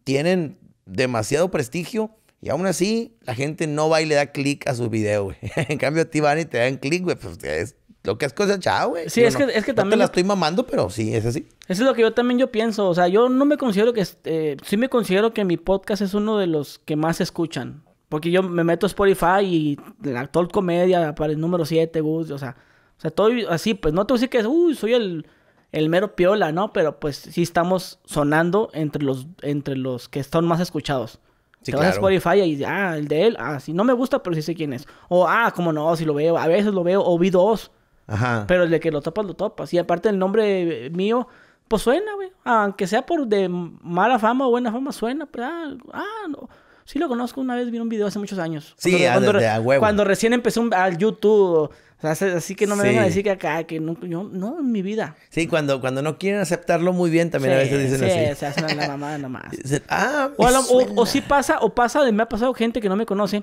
Tienen demasiado prestigio. Y aún así, la gente no va y le da clic a sus videos, güey. en cambio, a ti van y te dan clic, güey. Pues es lo que es cosa chao, güey. Sí, es, que, es que también... te la estoy mamando, pero sí, es así. Eso es lo que yo también yo pienso. O sea, yo no me considero que... Eh, sí me considero que mi podcast es uno de los que más escuchan. Porque yo me meto a Spotify y La actual comedia para el número 7, o sea, o sea, todo así, pues no te voy a decir que soy el, el mero piola, ¿no? Pero pues sí estamos sonando entre los, entre los que están más escuchados. Sí, te vas Spotify y ah, el de él, ah, Si no me gusta, pero sí sé quién es. O ah, como no, si lo veo, a veces lo veo, o vi dos. Ajá. Pero el de que lo topas, lo topas. Y aparte el nombre eh, mío, pues suena, güey. Aunque sea por de mala fama o buena fama, suena. Pero, pues, ah, ah no. Sí lo conozco, una vez vi un video hace muchos años. Sí, cuando, ah, cuando recién empecé al YouTube. O sea, así que no me vengan a decir que acá, que no, yo, no, en mi vida. Sí, cuando, cuando no quieren aceptarlo muy bien, también a veces dicen así. Sí, se hacen la mamada nomás. ah, o, si o, sí pasa, o pasa, me ha pasado gente que no me conoce,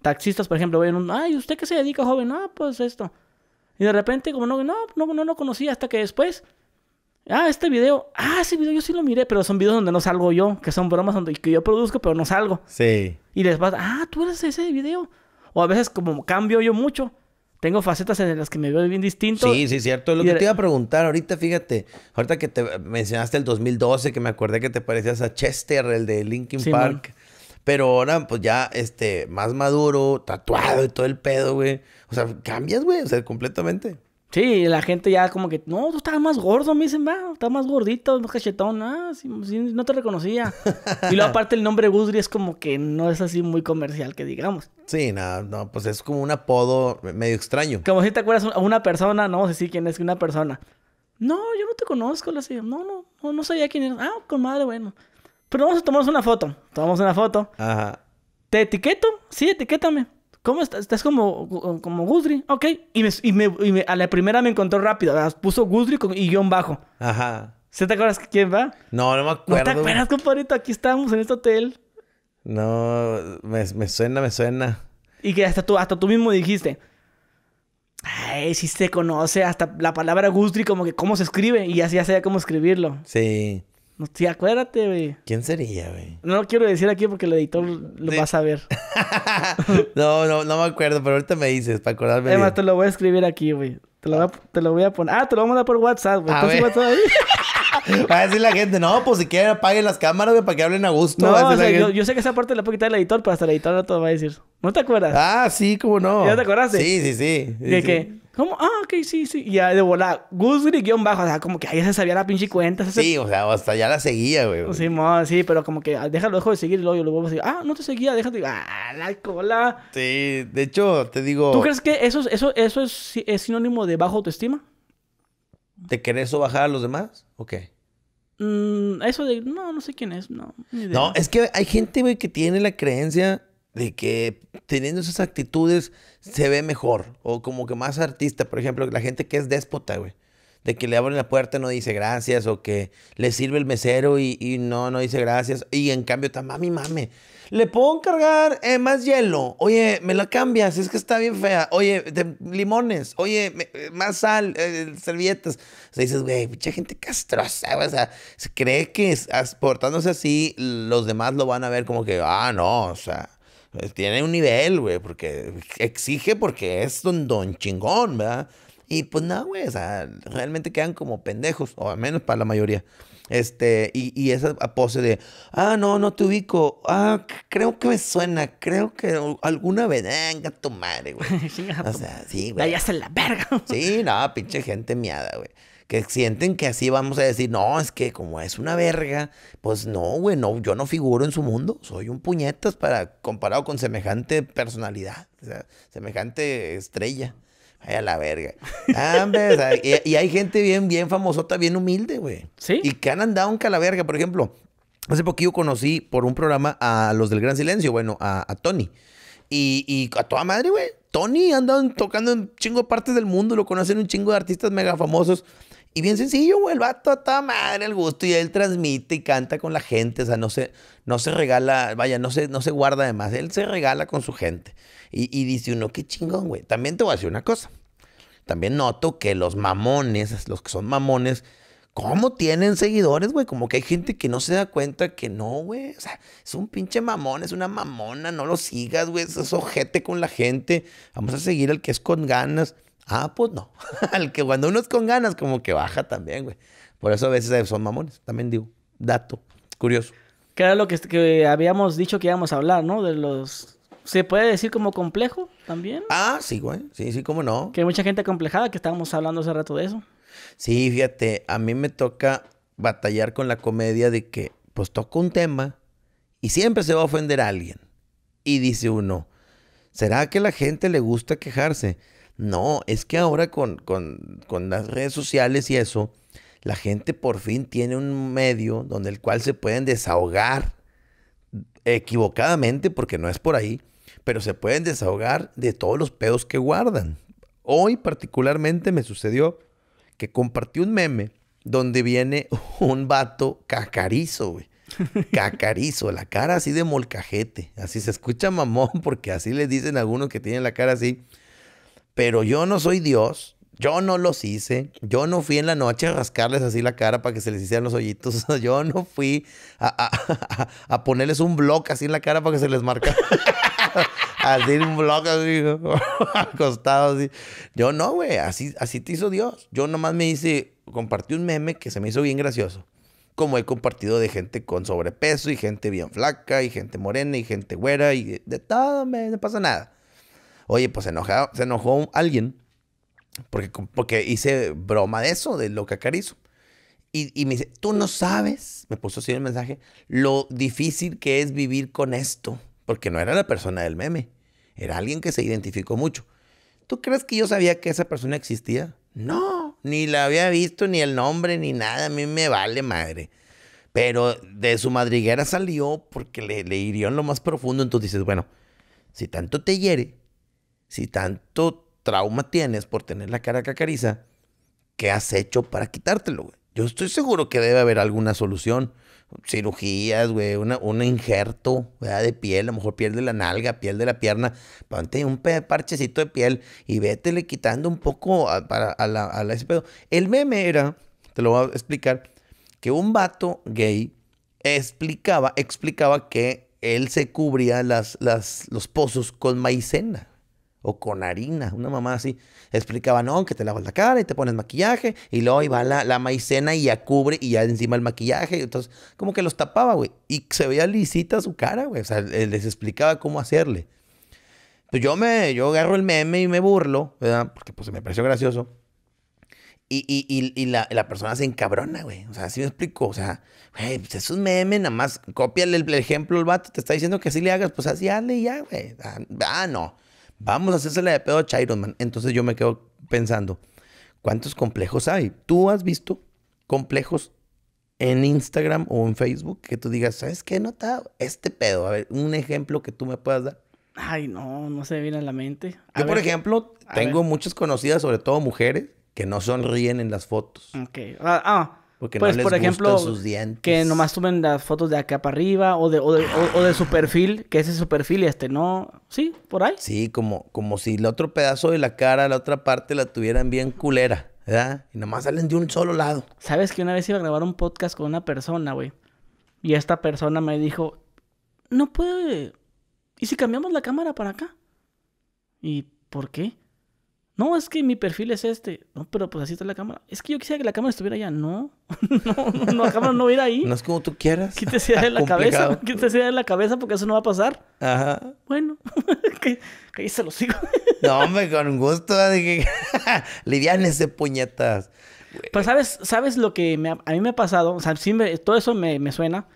taxistas, por ejemplo, ven un, ay, ¿usted qué se dedica, joven? Ah, pues esto. Y de repente, como no, no, no, no lo conocí hasta que después Ah, este video. Ah, ese video yo sí lo miré, pero son videos donde no salgo yo, que son bromas donde que yo produzco, pero no salgo. Sí. Y les vas, ah, tú eres ese video. O a veces como cambio yo mucho. Tengo facetas en las que me veo bien distinto. Sí, sí, cierto. Lo que te iba a preguntar ahorita, fíjate, ahorita que te mencionaste el 2012, que me acordé que te parecías a Chester, el de Linkin Park. Pero ahora, pues ya, este, más maduro, tatuado y todo el pedo, güey. O sea, cambias, güey, o sea, completamente. Sí, la gente ya como que, no, tú estabas más gordo, me dicen, va, estás más gordito, más cachetón, ah, no te reconocía. y luego aparte el nombre Gudri es como que no es así muy comercial que digamos. Sí, no, no, pues es como un apodo medio extraño. Como si te acuerdas a una persona, no sé si quién es una persona. No, yo no te conozco, la no, no, no, sabía quién era. Ah, con madre, bueno. Pero vamos a tomarnos una foto. Tomamos una foto. Ajá. ¿Te etiqueto? Sí, etiquétame. ¿Cómo estás? Estás como, como Ok. Y, me, a la primera me encontró rápido. puso Guzri y guión bajo. Ajá. ¿Se te acuerdas quién va? No, no me acuerdo. te acuerdas, compadrito? Aquí estamos, en este hotel. No, me, suena, me suena. Y que hasta tú, hasta tú mismo dijiste. Ay, sí se conoce hasta la palabra Guzri, como que cómo se escribe. Y así ya sabía cómo escribirlo. Sí. No, sí, acuérdate, güey. ¿Quién sería, güey? No lo quiero decir aquí porque el editor lo va a saber. no, no, no me acuerdo, pero ahorita me dices para acordarme. Además, te lo voy a escribir aquí, güey. Te, lo voy a, te lo voy a poner. Ah, te lo voy a mandar por WhatsApp, güey. ¿Estás WhatsApp ahí? Va a decir la gente, no, pues si quieren apaguen las cámaras, güey, para que hablen a gusto. No, yo, sé que esa parte la puede quitar el editor, pero hasta el editor no te va a decir. ¿No te acuerdas? Ah, sí, cómo no. ¿Ya te acuerdas? Sí, sí, sí. ¿De qué? Como, ah, ok, sí, sí. Y ya de volada, guzri, guión bajo. O sea, como que ahí se sabía la pinche cuenta. sí, o sea, hasta ya la seguía, güey. Sí, sí, pero como que ah, déjalo, dejo de seguir y luego yo lo a Ah, no te seguía, déjate. Ah, la cola. Sí, de hecho, te digo. ¿Tú crees que eso, eso, eso es, es sinónimo de bajo autoestima? ¿De querer eso bajar a los demás? ¿O qué? Mm, eso de, no, no sé quién es, no. No, es que hay gente, güey, que tiene la creencia de que teniendo esas actitudes se ve mejor o como que más artista, por ejemplo, la gente que es déspota, güey. De que le abren la puerta y no dice gracias o que le sirve el mesero y, no, no dice gracias. Y en cambio está, mami, mame, le puedo cargar eh, más hielo. Oye, me la cambias, es que está bien fea. Oye, de limones. Oye, eh, más sal, eh, servietas. O sea, dices, güey, mucha gente castrosa. O sea, se cree que portándose así, los demás lo van a ver como que, ah, no, o sea tiene un nivel, güey, porque exige porque es don, don chingón, ¿verdad? Y pues nada, güey, o sea, realmente quedan como pendejos, o al menos para la mayoría. Este, y, y, esa pose de, ah, no, no te ubico, ah, creo que me suena, creo que alguna vez, tu madre, güey. o sea, sí, güey. Vayas a la verga. sí, no, pinche gente miada, güey que sienten que así vamos a decir, no, es que como es una verga, pues no, güey, no, yo no figuro en su mundo, soy un puñetas para, comparado con semejante personalidad, semejante estrella. Vaya la verga. Ah, y, hay gente bien, bien famosota, bien humilde, güey. Sí. Y que han andado un calaverga. Por ejemplo, hace poquito conocí por un programa a los del Gran Silencio, bueno, a, Tony. Y, y, a toda madre, güey. Tony andan tocando en chingo partes del mundo, lo conocen un chingo de artistas mega famosos. Y bien sencillo, güey, el vato a toda madre el gusto y él transmite y canta con la gente, o sea, no se, no se regala, vaya, no se, no se guarda de más, él se regala con su gente. Y, y dice uno, qué chingón, güey. También te voy a decir una cosa. También noto que los mamones, los que son mamones, ¿Cómo tienen seguidores, güey? Como que hay gente que no se da cuenta que no, güey. O sea, es un pinche mamón, es una mamona, no lo sigas, güey. Es ojete con la gente. Vamos a seguir al que es con ganas. Ah, pues no. Al que cuando uno es con ganas, como que baja también, güey. Por eso a veces eh, son mamones, también digo. Dato, curioso. Que era lo que, que habíamos dicho que íbamos a hablar, ¿no? De los ¿Se puede decir como complejo también? Ah, sí, güey. Sí, sí, cómo no. Que hay mucha gente complejada que estábamos hablando hace rato de eso. Sí, fíjate, a mí me toca batallar con la comedia de que, pues toco un tema y siempre se va a ofender a alguien. Y dice uno, ¿será que a la gente le gusta quejarse? No, es que ahora con, con, con las redes sociales y eso, la gente por fin tiene un medio donde el cual se pueden desahogar equivocadamente, porque no es por ahí, pero se pueden desahogar de todos los pedos que guardan. Hoy particularmente me sucedió que compartí un meme donde viene un vato cacarizo, güey. Cacarizo, la cara así de molcajete. Así se escucha mamón porque así le dicen a algunos que tienen la cara así pero yo no soy Dios. Yo no los hice. Yo no fui en la noche a rascarles así la cara para que se les hicieran los hoyitos. Yo no fui a, a, a, ponerles un bloque así en la cara para que se les marcara. así un bloque acostado así. Yo no, güey. Así, así te hizo Dios. Yo nomás me hice, compartí un meme que se me hizo bien gracioso. Como he compartido de gente con sobrepeso y gente bien flaca y gente morena y gente güera y de todo, me no pasa nada. Oye, pues se, enojado, se enojó alguien porque, porque hice broma de eso, de lo que acá Y, me dice, tú no sabes, me puso así el mensaje, lo difícil que es vivir con esto. Porque no era la persona del meme, era alguien que se identificó mucho. ¿Tú crees que yo sabía que esa persona existía? No, ni la había visto, ni el nombre, ni nada. A mí me vale madre. Pero de su madriguera salió porque le, le hirió en lo más profundo. Entonces dices, bueno, si tanto te hiere, si tanto trauma tienes por tener la cara cacariza, ¿qué has hecho para quitártelo, Yo estoy seguro que debe haber alguna solución. Cirugías, güey, un injerto de piel, a lo mejor piel de la nalga, piel de la pierna. Ponte un parchecito de piel y vétele quitando un poco a, para, a la, ese pedo. El meme era, te lo voy a explicar, que un vato gay explicaba, explicaba que él se cubría las, las, los pozos con maicena con harina, una mamá así. Explicaba, no, que te lavas la cara y te pones maquillaje, y luego iba la, la maicena y ya cubre y ya encima el maquillaje. Entonces, como que los tapaba, güey. Y se veía lisita su cara, güey. O sea, eh, les explicaba cómo hacerle. Pues yo me, yo agarro el meme y me burlo, ¿verdad? Porque pues me pareció gracioso. Y, y, y, la, la, persona se encabrona, güey. O sea, así me explico. O sea, güey, pues es un meme, nada más copia el, ejemplo el vato. Te está diciendo que así le hagas, pues así hazle y ya, güey. Ah, ah no. Vamos a hacérsela de pedo a Chiron Man. Entonces yo me quedo pensando, ¿cuántos complejos hay? ¿Tú has visto complejos en Instagram o en Facebook que tú digas, ¿sabes qué? he notado? este pedo. A ver, un ejemplo que tú me puedas dar. Ay, no, no se viene a la mente. yo, por ejemplo, tengo muchas conocidas, sobre todo mujeres, que no sonríen en las fotos. Ok. Ah, ah porque pues, no les por ejemplo, sus dientes. que nomás tomen las fotos de acá para arriba o de, o de, su perfil, que ese es su perfil y este no. Sí, por ahí. Sí, como, como si el otro pedazo de la cara, la otra parte la tuvieran bien culera, ¿verdad? Y nomás salen de un solo lado. Sabes que una vez iba a grabar un podcast con una persona, güey. Y esta persona me dijo, no puede. ¿Y si cambiamos la cámara para acá? ¿Y por qué? No, es que mi perfil es este. No, pero pues así está la cámara. Es que yo quisiera que la cámara estuviera allá. No, no, no, la cámara no irá ahí. No es como tú quieras. Quítese de la cabeza. Quítese de la cabeza porque eso no va a pasar. Ajá. Bueno, que, ahí se lo sigo. no, hombre, con gusto. Ah, dije, de puñetas. Pues sabes, sabes lo que a mí me ha pasado. O sea, todo eso me, me suena.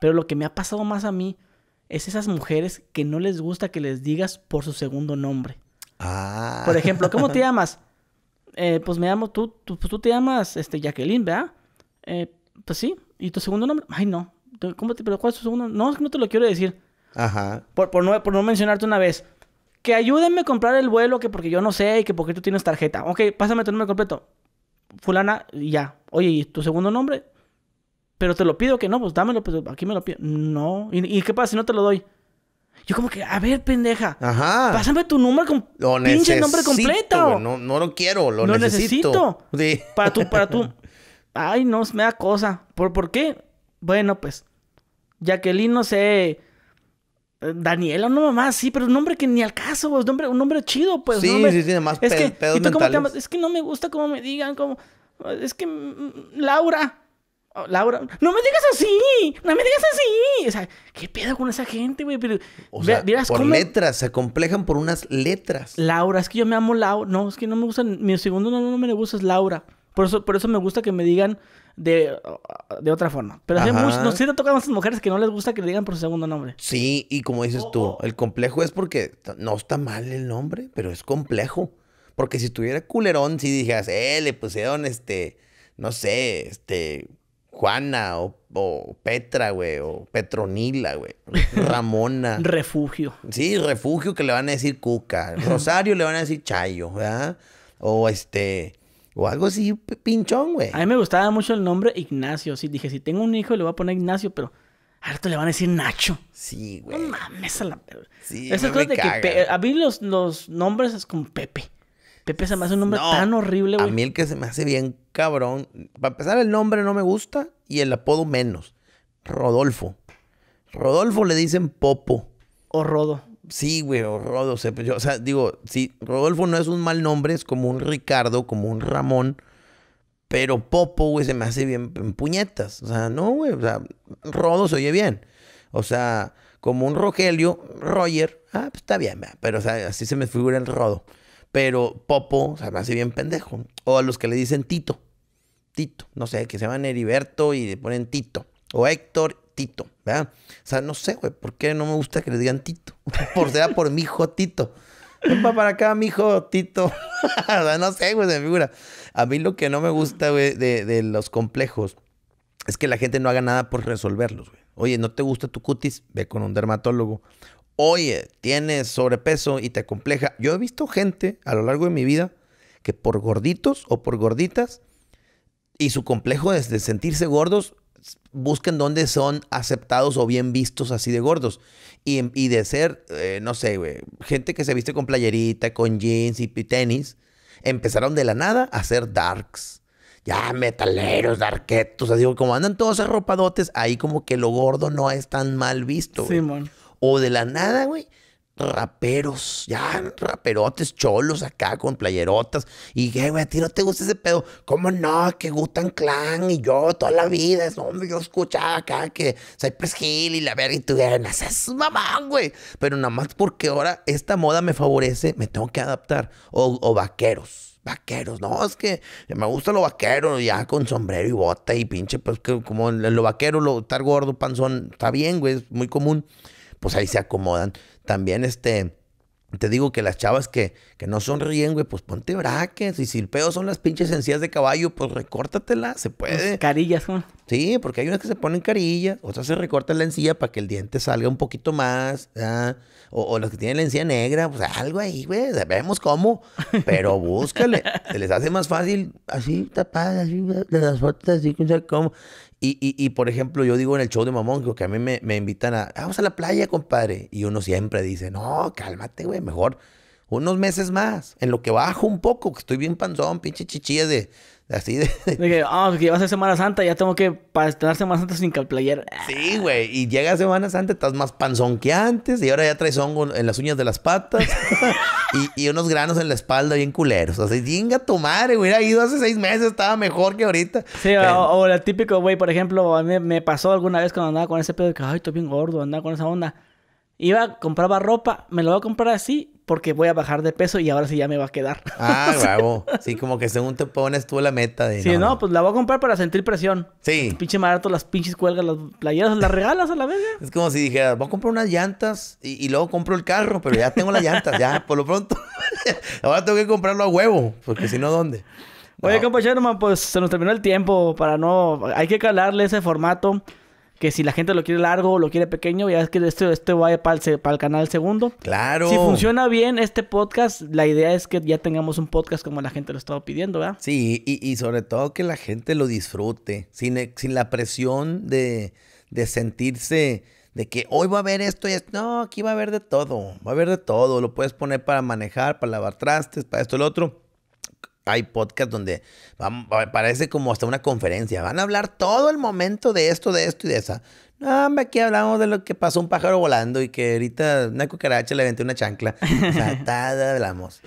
Pero lo que me ha pasado más a mí es esas mujeres que no les gusta que les digas por su segundo nombre. Por ah. ejemplo, ¿cómo te llamas? Eh, pues me llamo tú, tú, pues tú te llamas este, Jacqueline, ¿verdad? Eh, pues sí. ¿Y tu segundo nombre? Ay, no. ¿Cómo te, pero cuál es tu segundo No, no te lo quiero decir. Ajá. Por, por, no, por no mencionarte una vez. Que ayúdenme a comprar el vuelo, que porque yo no sé y que porque tú tienes tarjeta. Ok, pásame tu nombre completo. Fulana, ya. Oye, ¿y tu segundo nombre? Pero te lo pido que no, pues dámelo, pues aquí me lo pido. No. y qué pasa si no te lo doy? Yo como que, a ver, pendeja. Ajá. Pásame tu número con pinche nombre completo. No, no lo quiero, lo, necesito. Para tu, para tu. Ay, no, me da cosa. ¿Por, qué? Bueno, pues. Jacqueline, no sé. Eh, Daniela, no mamá, sí, pero un nombre que ni al caso, Un nombre, un nombre chido, pues. Sí, sí, tiene más es Es que no me gusta como me digan, como. Es que. Mm, mm, Laura. Oh, Laura, no me digas así, no me digas así. O sea, ¿qué pedo con esa gente, güey? o sea, por letras, se complejan por unas letras. Laura, es que yo me amo Laura. No, es que no me gustan... mi segundo nombre no me gusta, es Laura. Por eso, por eso me gusta que me digan de, de otra forma. Pero hay mucho, no, sí tocan a mujeres que no les gusta que le digan por su segundo nombre. Sí, y como dices oh, tú, oh. el complejo es porque no está mal el nombre, pero es complejo. Porque si tuviera culerón, si dijeras, eh, le pusieron este, no sé, este Juana o, Petra, güey, o Petronila, güey, Ramona. refugio. Sí, refugio que le van a decir Cuca. Rosario le van a decir Chayo, ¿verdad? O este, o algo así, pinchón, güey. A mí me gustaba mucho el nombre Ignacio. Sí, dije, si tengo un hijo, le voy a poner Ignacio, pero harto le van a decir Nacho. Sí, güey. No mames a la. Sí, Eso de que. A mí los, los nombres es como Pepe. Pepe se me hace un nombre tan horrible, güey. A mí el que se me hace bien cabrón. Para empezar, el nombre no me gusta y el apodo menos. Rodolfo. Rodolfo le dicen Popo. O Rodo. Sí, güey, o Rodo. O sea, digo, sí, Rodolfo no es un mal nombre, es como un Ricardo, como un Ramón. Pero Popo, güey, se me hace bien en puñetas. O sea, no, güey. O sea, Rodo se oye bien. O sea, como un Rogelio, Roger. Ah, pues está bien, pero o sea, así se me figura el Rodo. Pero Popo, o sea, me hace bien pendejo. O a los que le dicen Tito. Tito. No sé, que se llaman Heriberto y le ponen Tito. O Héctor, Tito. ¿Verdad? O sea, no sé, güey, ¿por qué no me gusta que le digan Tito? Por sea por mi hijo Tito. va para acá, mi hijo Tito. no sé, güey, se me figura. A mí lo que no me gusta, güey, de, de, los complejos es que la gente no haga nada por resolverlos, güey. Oye, ¿no te gusta tu cutis? Ve con un dermatólogo oye, tienes sobrepeso y te compleja. Yo he visto gente a lo largo de mi vida que por gorditos o por gorditas y su complejo es de sentirse gordos, busquen dónde son aceptados o bien vistos así de gordos. Y, de ser, eh, no sé, gente que se viste con playerita, con jeans y tenis, empezaron de la nada a ser darks. Ya metaleros, darketos, digo, como andan todos arropadotes, ahí como que lo gordo no es tan mal visto. Simón o de la nada, güey, raperos, ya, raperotes cholos acá con playerotas. Y que, güey, a ti no te gusta ese pedo. ¿Cómo no? Que gustan Clan y yo toda la vida. Es hombre, yo escuchaba acá que Cypress Hill y la verga y tú, ganas es mamá, güey. Pero nada más porque ahora esta moda me favorece, me tengo que adaptar. O, vaqueros. Vaqueros, no, es que me gusta lo vaquero, ya con sombrero y bota y pinche, pues que como lo vaquero, lo, estar gordo, panzón, está bien, güey, es muy común pues ahí se acomodan. También este... Te digo que las chavas que, que no sonríen, güey, pues ponte braques. Y si el pedo son las pinches encías de caballo, pues recórtatela, se puede. Pues, carillas, Sí, porque hay unas que se ponen carilla, otras se recortan la encía para que el diente salga un poquito más, ah, o, o, las que tienen la encía negra, pues algo ahí, güey, vemos cómo, pero búscale, se les hace más fácil, así tapadas, así, de las fotos, así, no sé cómo. Y, y, y, por ejemplo, yo digo en el show de Mamón, que a mí me, me invitan a, vamos a la playa, compadre, y uno siempre dice, no, cálmate, güey, mejor unos meses más, en lo que bajo un poco, que estoy bien panzón, pinche chichilla de Así de. de que, ah, pues que va a Semana Santa, ya tengo que Para estar Semana Santa sin calplayer... Sí, güey. Y llega Semana Santa, estás más panzón que antes. Y ahora ya traes hongo en las uñas de las patas. y, unos granos en la espalda bien culeros. O sea, tu madre, güey. Hubiera ido hace seis meses, estaba mejor que ahorita. Sí, o, el típico, güey, por ejemplo, a mí me pasó alguna vez cuando andaba con ese pedo de que, ay, estoy bien gordo, andaba con esa onda iba, compraba ropa, me lo voy a comprar así porque voy a bajar de peso y ahora sí ya me va a quedar. Ah, bravo. Sí, como que según te pones tú la meta de... Sí, no, pues la voy a comprar para sentir presión. Sí. pinche marato, las pinches cuelgas, las playeras, las regalas a la vez. Es como si dijeras, voy a comprar unas llantas y, luego compro el carro, pero ya tengo las llantas, ya, por lo pronto. ahora tengo que comprarlo a huevo, porque si no, ¿dónde? Oye, compañero, pues se nos terminó el tiempo para no... Hay que calarle ese formato que si la gente lo quiere largo o lo quiere pequeño, ya es que esto, este vaya para el, para el canal segundo. Claro. Si funciona bien este podcast, la idea es que ya tengamos un podcast como la gente lo estaba pidiendo, ¿verdad? Sí, y, sobre todo que la gente lo disfrute, sin, e, sin la presión de, de sentirse de que hoy va a haber esto y esto. No, aquí va a haber de todo. Va a haber de todo. Lo puedes poner para manejar, para lavar trastes, para esto y lo otro hay podcast donde parece como hasta una conferencia. Van a hablar todo el momento de esto, de esto y de esa. No, hombre, aquí hablamos de lo que pasó un pájaro volando y que ahorita una cucaracha le aventé una chancla. O sea, hablamos.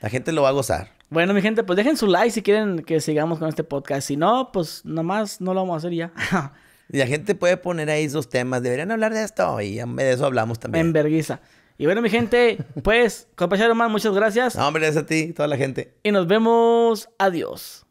La gente lo va a gozar. Bueno, mi gente, pues dejen su like si quieren que sigamos con este podcast. Si no, pues nomás no lo vamos a hacer ya. y la gente puede poner ahí sus temas. Deberían hablar de esto y de eso hablamos también. En y bueno, mi gente, pues, compañero más, muchas gracias. No, hombre, gracias a ti, toda la gente. Y nos vemos. Adiós.